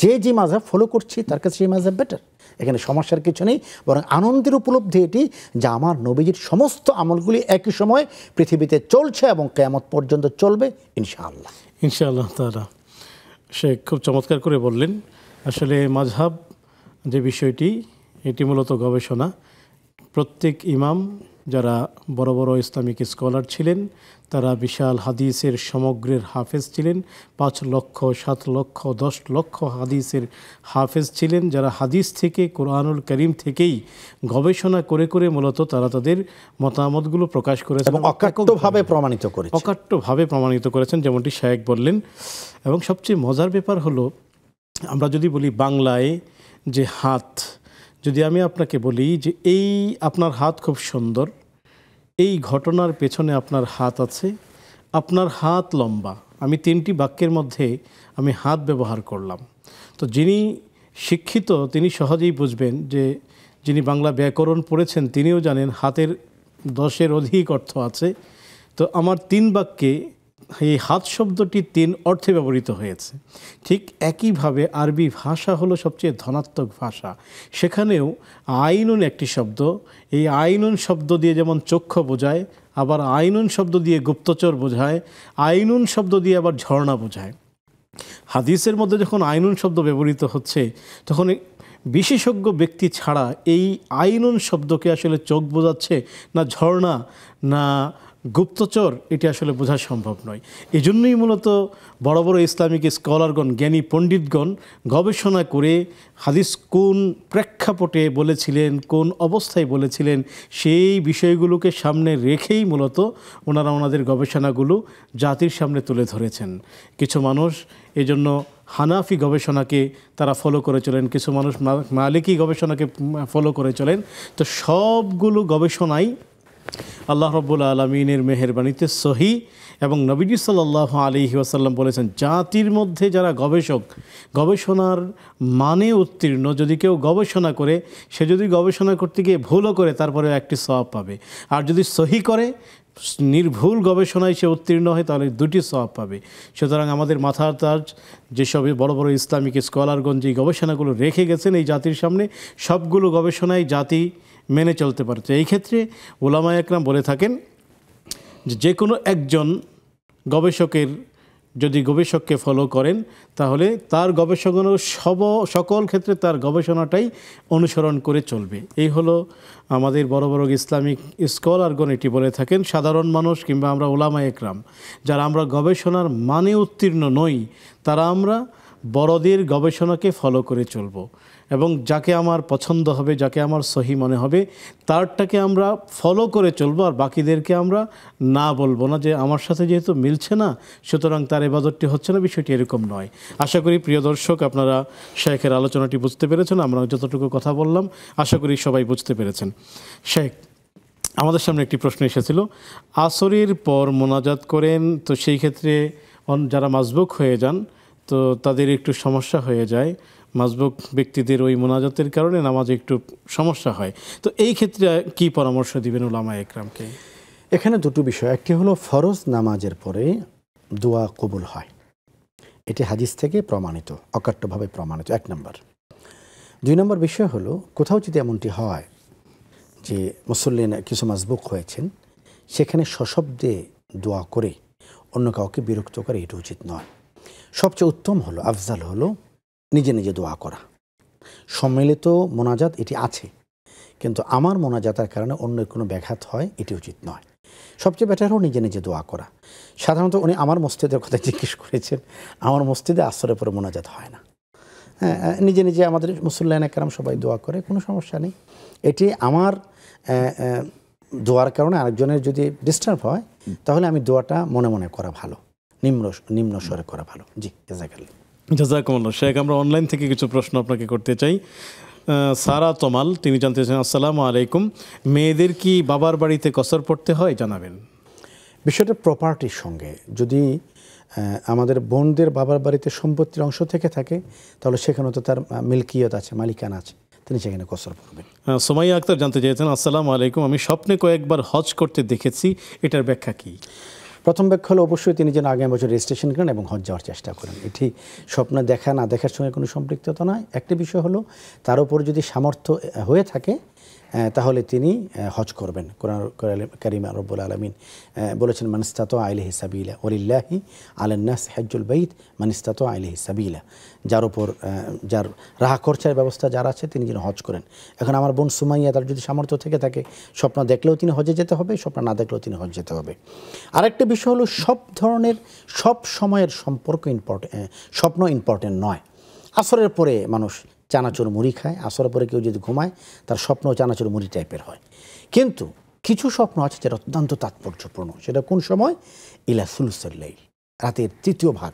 যে যে মাঝহাব ফলো করছি তার কাছে সেই মাঝহাব বেটার এখানে সমস্যার কিছু নেই বরং আনন্দের উপলব্ধি এটি যে আমার নবীজির সমস্ত আমলগুলি একই সময় পৃথিবীতে চলছে এবং কেয়ামত পর্যন্ত চলবে ইনশাআল্লাহ ইনশাআল্লাহ তারা সে খুব চমৎকার করে বললেন আসলে মাঝহাব যে বিষয়টি এটি মূলত গবেষণা প্রত্যেক ইমাম যারা বড় বড় ইসলামিক স্কলার ছিলেন তারা বিশাল হাদিসের সমগ্রের হাফেজ ছিলেন পাঁচ লক্ষ সাত লক্ষ দশ লক্ষ হাদিসের হাফেজ ছিলেন যারা হাদিস থেকে কোরআনুল করিম থেকেই গবেষণা করে করে মূলত তারা তাদের মতামতগুলো প্রকাশ করেছেন এবং অকাট্যভাবে প্রমাণিত করে অকাট্যভাবে প্রমাণিত করেছেন যেমনটি শায়েক বললেন এবং সবচেয়ে মজার ব্যাপার হলো আমরা যদি বলি বাংলায় যে হাত যদি আমি আপনাকে বলি যে এই আপনার হাত খুব সুন্দর এই ঘটনার পেছনে আপনার হাত আছে আপনার হাত লম্বা আমি তিনটি বাক্যের মধ্যে আমি হাত ব্যবহার করলাম তো যিনি শিক্ষিত তিনি সহজেই বুঝবেন যে যিনি বাংলা ব্যাকরণ পড়েছেন তিনিও জানেন হাতের দশের অধিক অর্থ আছে তো আমার তিন বাক্যে এই হাত শব্দটি তিন অর্থে ব্যবহৃত হয়েছে ঠিক একইভাবে আরবি ভাষা হলো সবচেয়ে ধনাত্মক ভাষা সেখানেও আইনুন একটি শব্দ এই আইনুন শব্দ দিয়ে যেমন চক্ষু বোঝায় আবার আইনুন শব্দ দিয়ে গুপ্তচর বোঝায় আইনুন শব্দ দিয়ে আবার ঝর্ণা বোঝায় হাদিসের মধ্যে যখন আইনুন শব্দ ব্যবহৃত হচ্ছে তখন বিশেষজ্ঞ ব্যক্তি ছাড়া এই আইনুন শব্দকে আসলে চোখ বোঝাচ্ছে না ঝর্ণা না গুপ্তচর এটি আসলে বোঝা সম্ভব নয় এজন্যই মূলত বড় বড় ইসলামিক স্কলারগণ জ্ঞানী পণ্ডিতগণ গবেষণা করে হাদিস কোন প্রেক্ষাপটে বলেছিলেন কোন অবস্থায় বলেছিলেন সেই বিষয়গুলোকে সামনে রেখেই মূলত ওনারা ওনাদের গবেষণাগুলো জাতির সামনে তুলে ধরেছেন কিছু মানুষ এজন্য হানাফি গবেষণাকে তারা ফলো করে চলেন কিছু মানুষ মালিকি গবেষণাকে ফলো করে চলেন তো সবগুলো গবেষণাই আল্লাহ রব্বুল আলমিনের মেহরবানিতে সহি এবং নবীজি সাল্লাহ আলী ওয়াসাল্লাম বলেছেন জাতির মধ্যে যারা গবেষক গবেষণার মানে উত্তীর্ণ যদি কেউ গবেষণা করে সে যদি গবেষণা করতে গিয়ে ভুলও করে তারপরে একটি সব পাবে আর যদি সহি করে নির্ভুল গবেষণায় সে উত্তীর্ণ হয় তাহলে দুটি সব পাবে সুতরাং আমাদের মাথার তাজ যেসব বড় বড় ইসলামিক স্কলারগঞ্জ এই গবেষণাগুলো রেখে গেছেন এই জাতির সামনে সবগুলো গবেষণায় জাতি মেনে চলতে পারছে এই ক্ষেত্রে ওলামা একরাম বলে থাকেন যে কোনো একজন গবেষকের যদি গবেষককে ফলো করেন তাহলে তার গবেষকগুলো সব সকল ক্ষেত্রে তার গবেষণাটাই অনুসরণ করে চলবে এই হলো আমাদের বড় বড় ইসলামিক স্কলারগণ এটি বলে থাকেন সাধারণ মানুষ কিংবা আমরা ওলামা একরাম যারা আমরা গবেষণার মানে উত্তীর্ণ নই তারা আমরা বড়দের গবেষণাকে ফলো করে চলবো এবং যাকে আমার পছন্দ হবে যাকে আমার সহি মনে হবে তারটাকে আমরা ফলো করে চলবো আর বাকিদেরকে আমরা না বলবো না যে আমার সাথে যেহেতু মিলছে না সুতরাং তার এবাদতটি হচ্ছে না বিষয়টি এরকম নয় আশা করি প্রিয় দর্শক আপনারা শেখের আলোচনাটি বুঝতে পেরেছেন আমরা যতটুকু কথা বললাম আশা করি সবাই বুঝতে পেরেছেন শেখ আমাদের সামনে একটি প্রশ্ন এসেছিল আসরের পর মোনাজাত করেন তো সেই ক্ষেত্রে যারা মাসবুক হয়ে যান তো তাদের একটু সমস্যা হয়ে যায় মাজবুক ব্যক্তিদের ওই মোনাজাতের কারণে নামাজ একটু সমস্যা হয় তো এই ক্ষেত্রে কি পরামর্শ দিবেন ওলামা একরামকে এখানে দুটো বিষয় একটি হলো ফরজ নামাজের পরে দোয়া কবুল হয় এটি হাদিস থেকে প্রমাণিত অকাট্যভাবে প্রমাণিত এক নম্বর দুই নম্বর বিষয় হলো কোথাও যদি এমনটি হয় যে মুসল্লিন কিছু মাজবুক হয়েছেন সেখানে সশব্দে দোয়া করে অন্য কাউকে বিরক্ত করে এটা উচিত নয় সবচেয়ে উত্তম হলো আফজাল হলো নিজে নিজে দোয়া করা সম্মিলিত মোনাজাত এটি আছে কিন্তু আমার মোনাজাতার কারণে অন্য কোনো ব্যাঘাত হয় এটি উচিত নয় সবচেয়ে বেটার হলো নিজে নিজে দোয়া করা সাধারণত উনি আমার মসজিদের কথা জিজ্ঞেস করেছেন আমার মসজিদে আশ্রয়ের পরে মোনাজাত হয় না হ্যাঁ নিজে নিজে আমাদের মুসল্লাইন একরাম সবাই দোয়া করে কোনো সমস্যা নেই এটি আমার দোয়ার কারণে আরেকজনের যদি ডিস্টার্ব হয় তাহলে আমি দোয়াটা মনে মনে করা ভালো নিম্ন নিম্ন স্বরে করা ভালো জি জাজাকাল্লাহ জাজাকুমুল্লা শেখ আমরা অনলাইন থেকে কিছু প্রশ্ন আপনাকে করতে চাই সারা তমাল তিনি জানতে চান আসসালামু আলাইকুম মেয়েদের কি বাবার বাড়িতে কসর পড়তে হয় জানাবেন বিষয়টা প্রপার্টির সঙ্গে যদি আমাদের বোনদের বাবার বাড়িতে সম্পত্তির অংশ থেকে থাকে তাহলে সেখানে তো তার মিল্কিয়ত আছে মালিকান আছে তিনি সেখানে কসর পড়বেন সোমাইয়া আক্তার জানতে চেয়েছেন আসসালামু আলাইকুম আমি স্বপ্নে কয়েকবার হজ করতে দেখেছি এটার ব্যাখ্যা কী প্রথম ব্যাখ্যা হলো অবশ্যই তিনি যেন আগামী বছর রেজিস্ট্রেশন করেন এবং হজ যাওয়ার চেষ্টা করেন এটি স্বপ্ন দেখা না দেখার সঙ্গে কোনো সম্পৃক্ততা নয় একটি বিষয় হলো তার উপর যদি সামর্থ্য হয়ে থাকে তাহলে তিনি হজ করবেন কোরআন করিমা রব্বুল আলমিন বলেছেন মানিস্তাত আইলে হিসাবিলা ওলিল্লাহি আলান্নাস হেজুল বঈদ মানিস্তাত আইলে হিসাবিলা যার উপর যার রাহা খরচার ব্যবস্থা যার আছে তিনি যেন হজ করেন এখন আমার বোন সুমাইয়া তার যদি সামর্থ্য থেকে থাকে স্বপ্ন দেখলেও তিনি হজে যেতে হবে স্বপ্ন না দেখলেও তিনি হজ যেতে হবে আরেকটা বিষয় হলো সব ধরনের সব সময়ের সম্পর্ক ইম্পর্টেন্ট স্বপ্ন ইম্পর্টেন্ট নয় আসরের পরে মানুষ চানাচুর মুড়ি খায় আসার পরে কেউ যদি ঘুমায় তার স্বপ্ন চানাচুর মুড়ি টাইপের হয় কিন্তু কিছু স্বপ্ন আছে যেটা অত্যন্ত তাৎপর্যপূর্ণ সেটা কোন সময় ইলা সুলুসের লাইল রাতের তৃতীয় ভাগ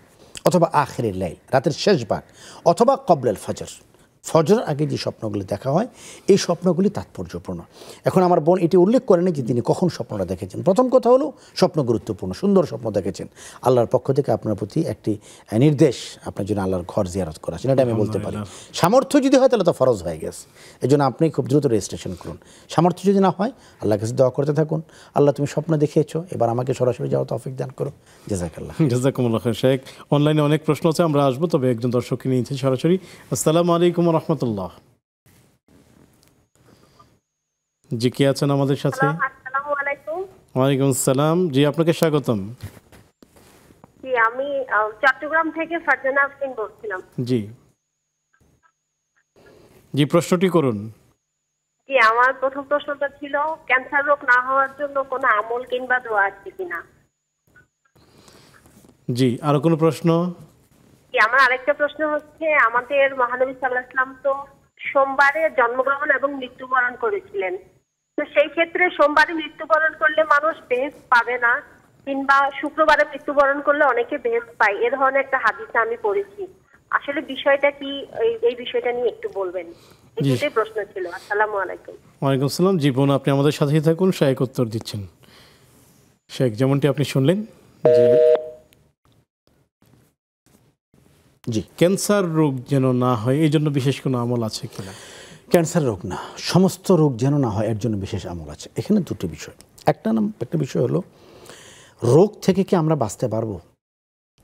অথবা আখেরের লাইল রাতের শেষ ভাগ অথবা কবলেল ফাজার ফজর আগে যে স্বপ্নগুলি দেখা হয় এই স্বপ্নগুলি তাৎপর্যপূর্ণ এখন আমার বোন এটি উল্লেখ করেনি যে তিনি কখন স্বপ্নটা দেখেছেন প্রথম কথা হলো স্বপ্ন গুরুত্বপূর্ণ সুন্দর স্বপ্ন দেখেছেন আল্লাহর পক্ষ থেকে আপনার প্রতি একটি নির্দেশ আপনার জন্য আল্লাহর ঘর জিয়ারত করা সেটা আমি বলতে পারি সামর্থ্য যদি হয় তাহলে তো ফরজ হয়ে গেছে এই জন্য আপনি খুব দ্রুত রেজিস্ট্রেশন করুন সামর্থ্য যদি না হয় আল্লাহ কাছে দোয়া করতে থাকুন আল্লাহ তুমি স্বপ্ন দেখিয়েছ এবার আমাকে সরাসরি যাওয়া তফিক দান করো জাজাকাল্লাহ জাজাকুমুল্লাহ শেখ অনলাইনে অনেক প্রশ্ন আছে আমরা আসবো তবে একজন দর্শককে নিয়েছি সরাসরি আসসালামু আলাইকুম রহমতুল্লাহ জি কে আছেন আমাদের সাথে ওয়ালাইকুম জি আপনাকে স্বাগতম জি আমি চট্টগ্রাম থেকে ফারজানা বলছিলাম জি জি প্রশ্নটি করুন জি আমার প্রথম প্রশ্নটা ছিল ক্যান্সার রোগ না হওয়ার জন্য কোনো আমল কিংবা দোয়া আছে কিনা জি আর কোনো প্রশ্ন আমার আরেকটা প্রশ্ন হচ্ছে আমাদের মহানবী সাল্লাহ তো সোমবারে জন্মগ্রহণ এবং মৃত্যুবরণ করেছিলেন তো সেই ক্ষেত্রে সোমবারে মৃত্যুবরণ করলে মানুষ বেহেস পাবে না কিংবা শুক্রবারে মৃত্যুবরণ করলে অনেকে বেহেস পায় এ ধরনের একটা হাদিসে আমি পড়েছি আসলে বিষয়টা কি এই বিষয়টা নিয়ে একটু বলবেন এটাই প্রশ্ন ছিল আসসালামু আলাইকুম ওয়ালাইকুম আসসালাম জীবন আপনি আমাদের সাথেই থাকুন শেখ উত্তর দিচ্ছেন শেখ যেমনটি আপনি শুনলেন জি ক্যান্সার রোগ যেন না হয় এই জন্য বিশেষ কোনো আমল আছে কিনা ক্যান্সার রোগ না সমস্ত রোগ যেন না হয় এর জন্য বিশেষ আমল আছে এখানে দুটো বিষয় একটা নাম একটা বিষয় হলো রোগ থেকে কি আমরা বাঁচতে পারবো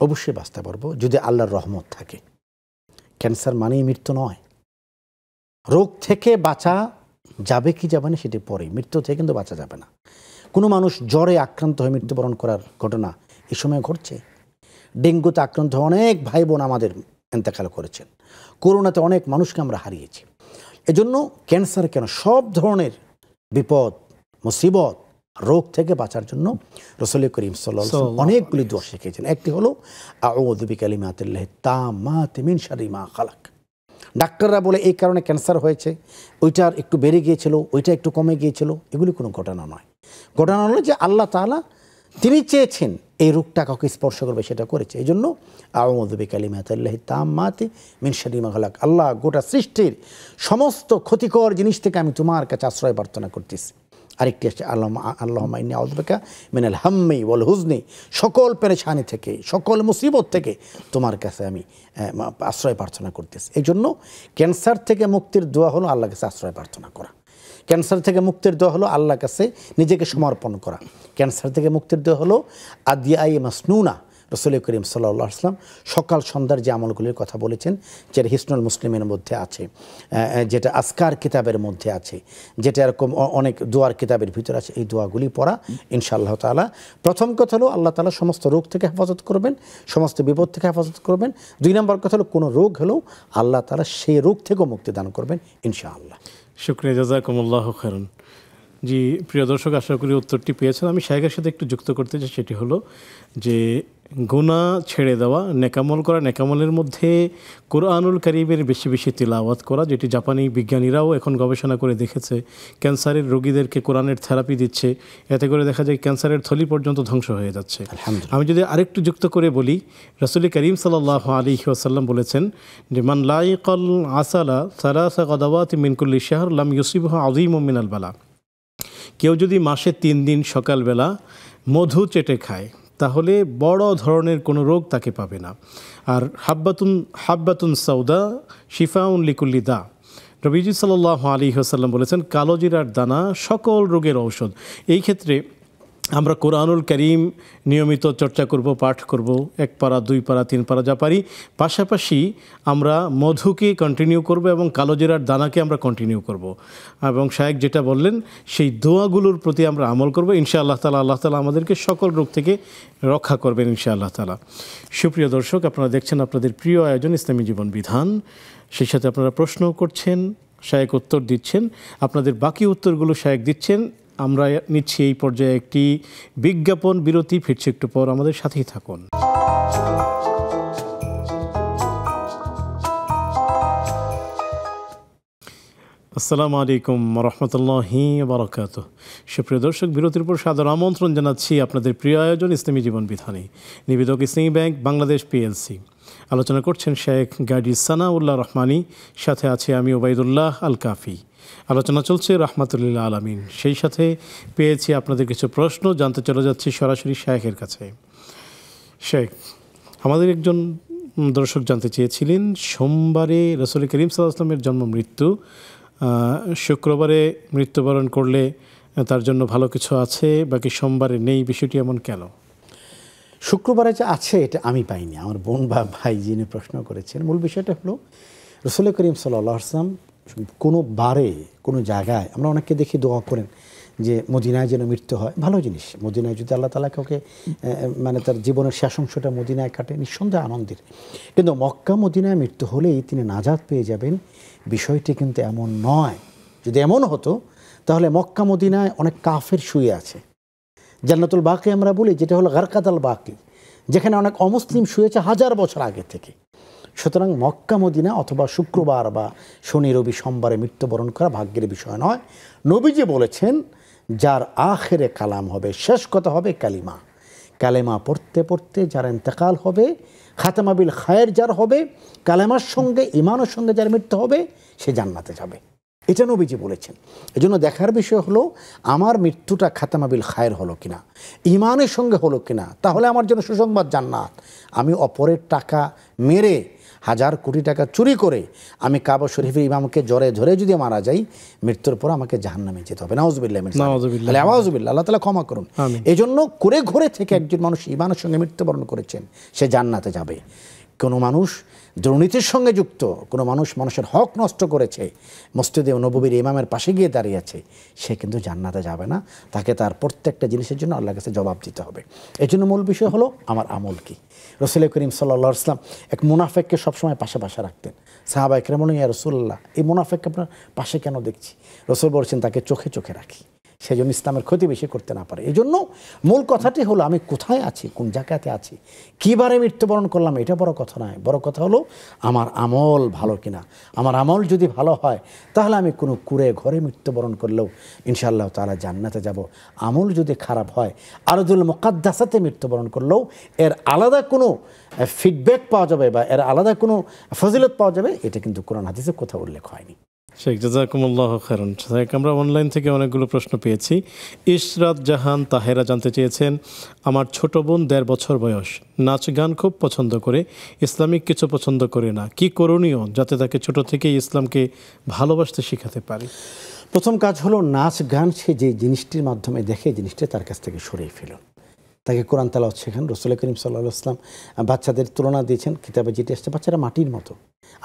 অবশ্যই বাঁচতে পারবো যদি আল্লাহর রহমত থাকে ক্যান্সার মানেই মৃত্যু নয় রোগ থেকে বাঁচা যাবে কি যাবে না সেটি পরে মৃত্যু থেকে কিন্তু বাঁচা যাবে না কোনো মানুষ জ্বরে আক্রান্ত হয়ে মৃত্যুবরণ করার ঘটনা এ সময় ঘটছে ডেঙ্গুতে আক্রান্ত অনেক ভাই বোন আমাদের এতেকাল করেছেন করোনাতে অনেক মানুষকে আমরা হারিয়েছি এজন্য ক্যান্সার কেন সব ধরনের বিপদ মুসিবত রোগ থেকে বাঁচার জন্য রসল করিম সাল অনেকগুলি দোয়া শিখেছেন একটি হলো খালাক ডাক্তাররা বলে এই কারণে ক্যান্সার হয়েছে ওইটার একটু বেড়ে গিয়েছিল ওইটা একটু কমে গিয়েছিল এগুলি কোনো ঘটনা নয় ঘটনা হলো যে আল্লাহ তালা তিনি চেয়েছেন এই রূপটা কাউকে স্পর্শ করবে সেটা করেছে এই জন্য আওয়ামদুবি কালিমাতাল্লাহি তাম্মাতি মিনশারিমা হলাক আল্লাহ গোটা সৃষ্টির সমস্ত ক্ষতিকর জিনিস থেকে আমি তোমার কাছে আশ্রয় প্রার্থনা করতেছি আরেকটি আসছে আল্লাহ আল্লাহ মাইনি আউজবেকা মিনাল হাম্মি ওয়াল হুজনি সকল পেরেছানি থেকে সকল মুসিবত থেকে তোমার কাছে আমি আশ্রয় প্রার্থনা করতেছি এই জন্য ক্যান্সার থেকে মুক্তির দোয়া হলো আল্লাহ কাছে আশ্রয় প্রার্থনা করা ক্যান্সার থেকে মুক্তির দেওয়া হলো আল্লাহ কাছে নিজেকে সমর্পণ করা ক্যান্সার থেকে মুক্তির দেওয়া হলো আদিয়া আই মাসনুনা রসুল করিম সাল্লাহ আসলাম সকাল সন্ধ্যার যে আমলগুলির কথা বলেছেন যেটা হিসনুল মুসলিমের মধ্যে আছে যেটা আসকার কিতাবের মধ্যে আছে যেটা এরকম অনেক দোয়ার কিতাবের ভিতরে আছে এই দোয়াগুলি পড়া ইনশাআল্লাহ তালা প্রথম কথা হলো আল্লাহ তালা সমস্ত রোগ থেকে হেফাজত করবেন সমস্ত বিপদ থেকে হেফাজত করবেন দুই নম্বর কথা হলো কোনো রোগ হলেও আল্লাহ তালা সেই রোগ থেকেও মুক্তি দান করবেন ইনশাআল্লাহ শুক্রিয়া জাজাকুমুল্লাহ খারুন জি প্রিয় দর্শক আশা করি উত্তরটি পেয়েছেন আমি শাহেকের সাথে একটু যুক্ত করতে চাই সেটি হলো যে গুণা ছেড়ে দেওয়া নেকামল করা নেকামলের মধ্যে কোরআনুল করিমের বেশি বেশি তিলাওয়াত করা যেটি জাপানি বিজ্ঞানীরাও এখন গবেষণা করে দেখেছে ক্যান্সারের রোগীদেরকে কোরআনের থেরাপি দিচ্ছে এতে করে দেখা যায় ক্যান্সারের থলি পর্যন্ত ধ্বংস হয়ে যাচ্ছে আমি যদি আরেকটু যুক্ত করে বলি রসুল করিম সাল্লাহ আলী আসাল্লাম বলেছেন যে মান লাইকল আসালা সারাসা কদাওয়াত মিনকুল্লি শাহর লাম ইউসিব আজিম মিনাল বালা কেউ যদি মাসে তিন দিন সকালবেলা মধু চেটে খায় তাহলে বড় ধরনের কোনো রোগ তাকে পাবে না আর হাব্বাতুন হাব্বাতুন সৌদা শিফাউন লিকুল্লি দা রবিজি সাল্লাহ আলী হাসাল্লাম বলেছেন কালোজিরার দানা সকল রোগের ঔষধ এই ক্ষেত্রে আমরা কোরআনুল করিম নিয়মিত চর্চা করব পাঠ করব এক পারা দুই পারা তিন পারা যা পারি পাশাপাশি আমরা মধুকে কন্টিনিউ করব এবং কালোজিরার দানাকে আমরা কন্টিনিউ করব এবং শায়েক যেটা বললেন সেই দোয়াগুলোর প্রতি আমরা আমল করব ইনশা আল্লাহ তালা আল্লাহ তালা আমাদেরকে সকল রোগ থেকে রক্ষা করবেন ইনশা আল্লাহ তালা সুপ্রিয় দর্শক আপনারা দেখছেন আপনাদের প্রিয় আয়োজন ইসলামী জীবন বিধান সেই সাথে আপনারা প্রশ্নও করছেন শায়েক উত্তর দিচ্ছেন আপনাদের বাকি উত্তরগুলো শায়েক দিচ্ছেন আমরা নিচ্ছি এই পর্যায়ে একটি বিজ্ঞাপন বিরতি ফিরছে একটু পর আমাদের সাথেই থাকুন আসসালামু আলাইকুম রহমতুল্লাহি বারকাত সুপ্রিয় দর্শক বিরতির উপর সাদর আমন্ত্রণ জানাচ্ছি আপনাদের প্রিয় আয়োজন ইসলামী জীবন বিধানে নিবেদক ইসলামী ব্যাংক বাংলাদেশ পিএলসি আলোচনা করছেন শেখ গাডি সানাউল্লাহ রহমানি সাথে আছে আমি ওবায়দুল্লাহ আল কাফি আলোচনা চলছে রহমাতুল্লাহ আলমিন সেই সাথে পেয়েছি আপনাদের কিছু প্রশ্ন জানতে চলে যাচ্ছি সরাসরি শেখের কাছে শেখ আমাদের একজন দর্শক জানতে চেয়েছিলেন সোমবারে রসুল করিম সাল্লাহামের জন্ম মৃত্যু শুক্রবারে মৃত্যুবরণ করলে তার জন্য ভালো কিছু আছে বাকি সোমবারে নেই বিষয়টি এমন কেন শুক্রবারে যে আছে এটা আমি পাইনি আমার বোন বা ভাই যিনি প্রশ্ন করেছেন মূল বিষয়টা হলো রসুল করিম সাল্লাহ আসলাম কোনো বারে কোনো জায়গায় আমরা অনেককে দেখি দোয়া করেন যে মদিনায় যেন মৃত্যু হয় ভালো জিনিস মদিনায় যদি আল্লাহ তালা কাউকে মানে তার জীবনের শেষ অংশটা মদিনায় কাটে নিঃসন্দেহে আনন্দের কিন্তু মক্কা মদিনায় মৃত্যু হলেই তিনি নাজাদ পেয়ে যাবেন বিষয়টি কিন্তু এমন নয় যদি এমন হতো তাহলে মক্কা মদিনায় অনেক কাফের শুয়ে আছে জান্নাতুল বাকি আমরা বলি যেটা হলো গারকাতাল বাকি যেখানে অনেক অমুসলিম শুয়েছে হাজার বছর আগে থেকে সুতরাং মক্কা মদিনা অথবা শুক্রবার বা শনি রবি সোমবারে মৃত্যুবরণ করা ভাগ্যের বিষয় নয় নবীজি বলেছেন যার আখেরে কালাম হবে শেষ কথা হবে কালিমা কালেমা পড়তে পড়তে যার ইন্তেকাল হবে খাতামাবিল খায়ের যার হবে কালেমার সঙ্গে ইমানের সঙ্গে যার মৃত্যু হবে সে জান্নাতে যাবে এটা নবীজি বলেছেন এজন্য দেখার বিষয় হলো আমার মৃত্যুটা খাতামাবিল খায়ের হলো কিনা ইমানের সঙ্গে হলো কিনা তাহলে আমার জন্য সুসংবাদ জান্নাত আমি অপরের টাকা মেরে হাজার কোটি টাকা চুরি করে আমি কাবা শরীফের ইমামকে জ্বরে ধরে যদি মারা যাই মৃত্যুর পর আমাকে জাহান নামে যেতে হবে নওয়াজবিল্লাহ আল্লাহ তালা ক্ষমা করুন এই জন্য করে ঘুরে থেকে একজন মানুষ ইমানের সঙ্গে মৃত্যুবরণ করেছেন সে জান্নাতে যাবে কোনো মানুষ দুর্নীতির সঙ্গে যুক্ত কোনো মানুষ মানুষের হক নষ্ট করেছে মসজিদে নবীর ইমামের পাশে গিয়ে দাঁড়িয়ে আছে সে কিন্তু জান্নাতে যাবে না তাকে তার প্রত্যেকটা জিনিসের জন্য আল্লাহ কাছে জবাব দিতে হবে এর জন্য মূল বিষয় হলো আমার আমল কি রসুল করিম সাল্লা ইসলাম এক মুনাফেককে সবসময় পাশে পাশে রাখতেন সাহাবাই একরামন ইয়া রসুল্লাহ এই মুনাফেককে আপনার পাশে কেন দেখছি রসুল বলছেন তাকে চোখে চোখে রাখি সেজন্য ইসলামের ক্ষতি বেশি করতে না পারে এই জন্য মূল কথাটি হলো আমি কোথায় আছি কোন জায়গাতে আছি কীবারে মৃত্যুবরণ করলাম এটা বড় কথা নয় বড় কথা হলো আমার আমল ভালো কিনা আমার আমল যদি ভালো হয় তাহলে আমি কোনো কুড়ে ঘরে মৃত্যুবরণ করলেও ইনশাআল্লাহ তারা জান্নাতে যাব আমল যদি খারাপ হয় আরদুল মোকাদ্দাসাতে মৃত্যুবরণ করলেও এর আলাদা কোনো ফিডব্যাক পাওয়া যাবে বা এর আলাদা কোনো ফজিলত পাওয়া যাবে এটা কিন্তু কোরআন হাদিসে কোথাও উল্লেখ হয়নি শেখ জাজাকুমুল্লাহ খারুন শেখ আমরা অনলাইন থেকে অনেকগুলো প্রশ্ন পেয়েছি ইশরাত জাহান তাহেরা জানতে চেয়েছেন আমার ছোট বোন দেড় বছর বয়স নাচ গান খুব পছন্দ করে ইসলামিক কিছু পছন্দ করে না কি করণীয় যাতে তাকে ছোট থেকে ইসলামকে ভালোবাসতে শেখাতে পারে প্রথম কাজ হলো নাচ গান সে যে জিনিসটির মাধ্যমে দেখে জিনিসটা তার কাছ থেকে সরিয়ে ফেলুন তাকে কোরআন তালাওয়াত শেখান রসুল করিম সাল্লাহ আসলাম বাচ্চাদের তুলনা দিয়েছেন কিতাবে যেটি আসছে বাচ্চারা মাটির মতো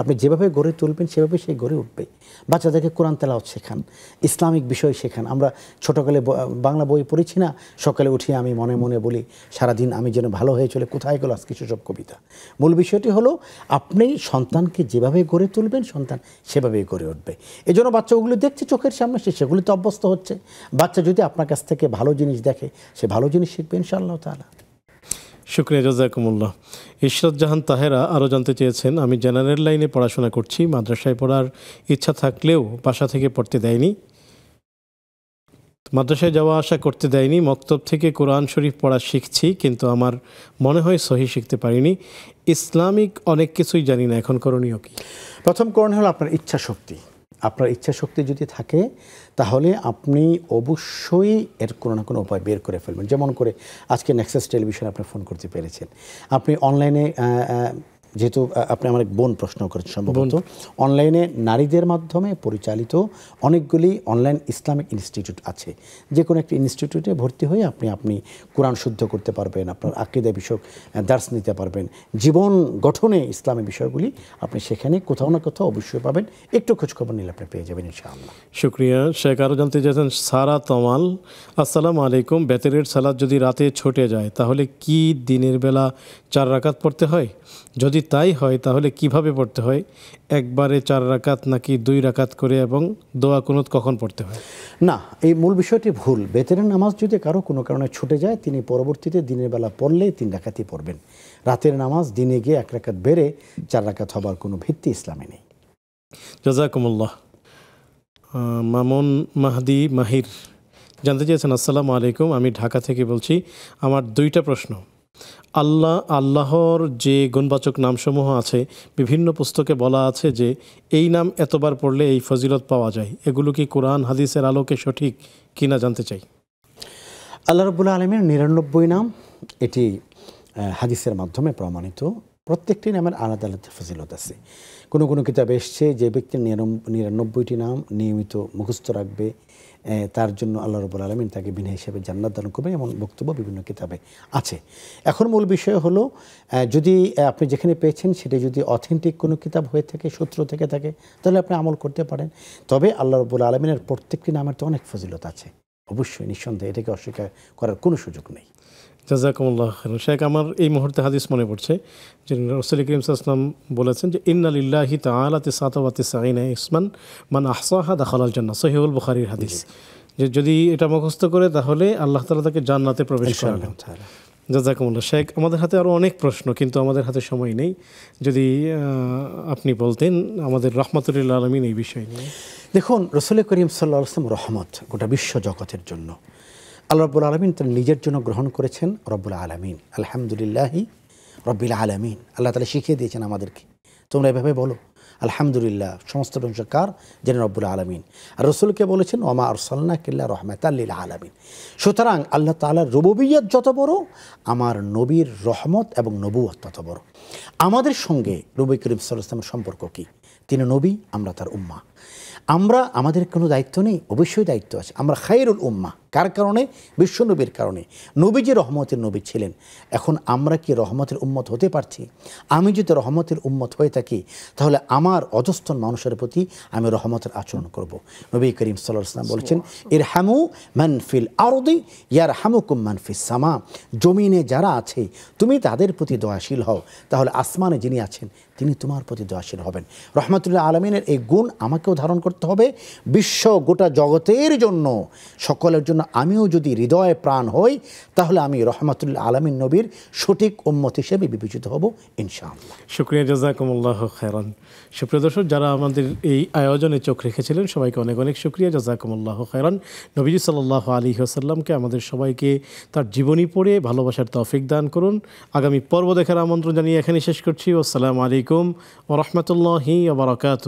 আপনি যেভাবে গড়ে তুলবেন সেভাবে সে গড়ে উঠবে বাচ্চাদেরকে কোরআন তেলাওয়াত শেখান ইসলামিক বিষয় শেখান আমরা ছোটোকালে বাংলা বই পড়েছি না সকালে উঠে আমি মনে মনে বলি সারাদিন আমি যেন ভালো হয়ে চলে কোথায় গেল আজকে সেসব কবিতা মূল বিষয়টি হলো আপনি সন্তানকে যেভাবে গড়ে তুলবেন সন্তান সেভাবেই গড়ে উঠবে এই বাচ্চা ওগুলো দেখছে চোখের সামনে সে সেগুলিতে অভ্যস্ত হচ্ছে বাচ্চা যদি আপনার কাছ থেকে ভালো জিনিস দেখে সে ভালো জিনিস শিখবে ইনশাআল্লাহ তালা শুক্রিয়া জজাকুমুল্লাহ ইশরত জাহান তাহেরা আরও জানতে চেয়েছেন আমি জেনারেল লাইনে পড়াশোনা করছি মাদ্রাসায় পড়ার ইচ্ছা থাকলেও বাসা থেকে পড়তে দেয়নি মাদ্রাসায় যাওয়া আসা করতে দেয়নি মক্তব থেকে কোরআন শরীফ পড়া শিখছি কিন্তু আমার মনে হয় সহি শিখতে পারিনি ইসলামিক অনেক কিছুই জানি না এখন করণীয় কি প্রথম করণীয় হলো আপনার ইচ্ছা শক্তি আপনার ইচ্ছা শক্তি যদি থাকে তাহলে আপনি অবশ্যই এর কোনো না কোনো উপায় বের করে ফেলবেন যেমন করে আজকে নেক্সাস টেলিভিশন আপনি ফোন করতে পেরেছেন আপনি অনলাইনে যেহেতু আপনি আমার এক বোন প্রশ্ন করেছেন সম্ভবত অনলাইনে নারীদের মাধ্যমে পরিচালিত অনেকগুলি অনলাইন ইসলামিক ইনস্টিটিউট আছে যে কোনো একটি ইনস্টিটিউটে ভর্তি হয়ে আপনি আপনি কোরআন শুদ্ধ করতে পারবেন আপনার আকৃদা বিষয়ক দার্স নিতে পারবেন জীবন গঠনে ইসলামী বিষয়গুলি আপনি সেখানে কোথাও না কোথাও অবশ্যই পাবেন একটু খোঁজখবর নিলে আপনি পেয়ে যাবেন ইনশাআল্লাহ শুক্রিয়া শেখ আরও জানতে চাইছেন সারা তমাল আসসালামু আলাইকুম বেতেরের সালাদ যদি রাতে ছুটে যায় তাহলে কি দিনের বেলা চার রাকাত পড়তে হয় যদি তাই হয় তাহলে কিভাবে পড়তে হয় একবারে চার রাকাত নাকি দুই রাকাত করে এবং দোয়া কোনো কখন পড়তে হয় না এই মূল বিষয়টি ভুল বেতনের নামাজ যদি কারো কোনো কারণে ছুটে যায় তিনি পরবর্তীতে দিনের বেলা পড়লেই তিন রাকাতই পড়বেন রাতের নামাজ দিনে গিয়ে এক রাকাত বেড়ে চার রাকাত হবার কোনো ভিত্তি ইসলামে নেই জাজাকুমুল্লাহ মামুন মাহদি মাহির জানতে চেয়েছেন আসসালামু আলাইকুম আমি ঢাকা থেকে বলছি আমার দুইটা প্রশ্ন আল্লাহ আল্লাহর যে গুণবাচক নামসমূহ আছে বিভিন্ন পুস্তকে বলা আছে যে এই নাম এতবার পড়লে এই ফজিলত পাওয়া যায় এগুলো কি কোরআন হাদিসের আলোকে সঠিক কিনা জানতে চাই আল্লাহ রবুল্লা আলমের নিরানব্বই নাম এটি হাদিসের মাধ্যমে প্রমাণিত প্রত্যেকটি নামের আলাদা আলাদা ফজিলত আছে কোনো কোনো কিতাবে এসছে যে ব্যক্তি নিরানব্বইটি নাম নিয়মিত মুখস্থ রাখবে তার জন্য আল্লাহ রবুল আলমিন তাকে বিনা হিসাবে জান্নাত দান করবে এমন বক্তব্য বিভিন্ন কিতাবে আছে এখন মূল বিষয় হলো যদি আপনি যেখানে পেয়েছেন সেটা যদি অথেন্টিক কোনো কিতাব হয়ে থাকে সূত্র থেকে থাকে তাহলে আপনি আমল করতে পারেন তবে আল্লাহ রবুল আলমিনের প্রত্যেকটি নামের তো অনেক ফজিলত আছে অবশ্যই নিঃসন্দেহে এটাকে অস্বীকার করার কোনো সুযোগ নেই জাজাকুমুল্লাহ শেখ আমার এই মুহূর্তে হাদিস মনে পড়ছে যে রসুল করিম সাল্লাম বলেছেন যে ইন্নালিল্লাহি তালাতে সাতওয়াতে সাইনা ইসমান মান আহসাহা দাখালাল জান্না সহিউল বুখারির হাদিস যে যদি এটা মুখস্থ করে তাহলে আল্লাহ তালা তাকে জান্নাতে প্রবেশ করাবেন জাজাকুমুল্লাহ শেখ আমাদের হাতে আরও অনেক প্রশ্ন কিন্তু আমাদের হাতে সময় নেই যদি আপনি বলতেন আমাদের রহমতুল্লাহ আলমিন এই বিষয় নিয়ে দেখুন রসুল করিম সাল্লাহ আসলাম রহমত গোটা বিশ্ব জগতের জন্য আল্লাহ রব্বুল আলমিন তার নিজের জন্য গ্রহণ করেছেন রব্বুল আলমিন আলহামদুলিল্লাহি রব্বিল আলমিন আল্লাহ তালা শিখিয়ে দিয়েছেন আমাদেরকে তোমরা এভাবে বলো আলহামদুলিল্লাহ সমস্ত প্রশংসাকার যেন রব্বুল আলমিন আর রসুলকে বলেছেন ওমা আরসাল্লা কিল্লা রহমাত আল্লিল আলমিন সুতরাং আল্লাহ তালার রুবিয়ত যত বড় আমার নবীর রহমত এবং নবুয়ত তত বড় আমাদের সঙ্গে রবি করিম সাল্লাহামের সম্পর্ক কী তিনি নবী আমরা তার উম্মা আমরা আমাদের কোনো দায়িত্ব নেই অবশ্যই দায়িত্ব আছে আমরা খাইরুল উম্মা কার কারণে বিশ্বনবীর কারণে নবী যে রহমতের নবী ছিলেন এখন আমরা কি রহমতের উম্মত হতে পারছি আমি যদি রহমতের উম্মত হয়ে থাকি তাহলে আমার অজস্র মানুষের প্রতি আমি রহমতের আচরণ করব নবী করিম সাল্লাম বলেছেন এর হ্যামু আর আরদি ইয়ার হ্যামুকুম মানফিল সামা জমিনে যারা আছে তুমি তাদের প্রতি দয়াশীল হও তাহলে আসমানে যিনি আছেন তিনি তোমার প্রতি দয়াশীল হবেন রহমতুল্লাহ আলমিনের এই গুণ আমাকেও ধারণ করতে হবে বিশ্ব গোটা জগতের জন্য সকলের জন্য কেননা আমিও যদি হৃদয়ে প্রাণ হই তাহলে আমি রহমাতুল্লাহ আলমিন নবীর সঠিক উম্মত হিসেবে বিবেচিত হব ইনশা শুক্রিয়া জাজাকুমুল্লাহ খেরান সুপ্রিয় দর্শক যারা আমাদের এই আয়োজনে চোখ রেখেছিলেন সবাইকে অনেক অনেক শুক্রিয়া জাজাকুমুল্লাহ খেরান নবীজি সাল্লাহ আলী আসাল্লামকে আমাদের সবাইকে তার জীবনী পড়ে ভালোবাসার তফিক দান করুন আগামী পর্ব দেখার আমন্ত্রণ জানিয়ে এখানে শেষ করছি আসসালামু আলাইকুম ও রহমতুল্লাহি আবরকাত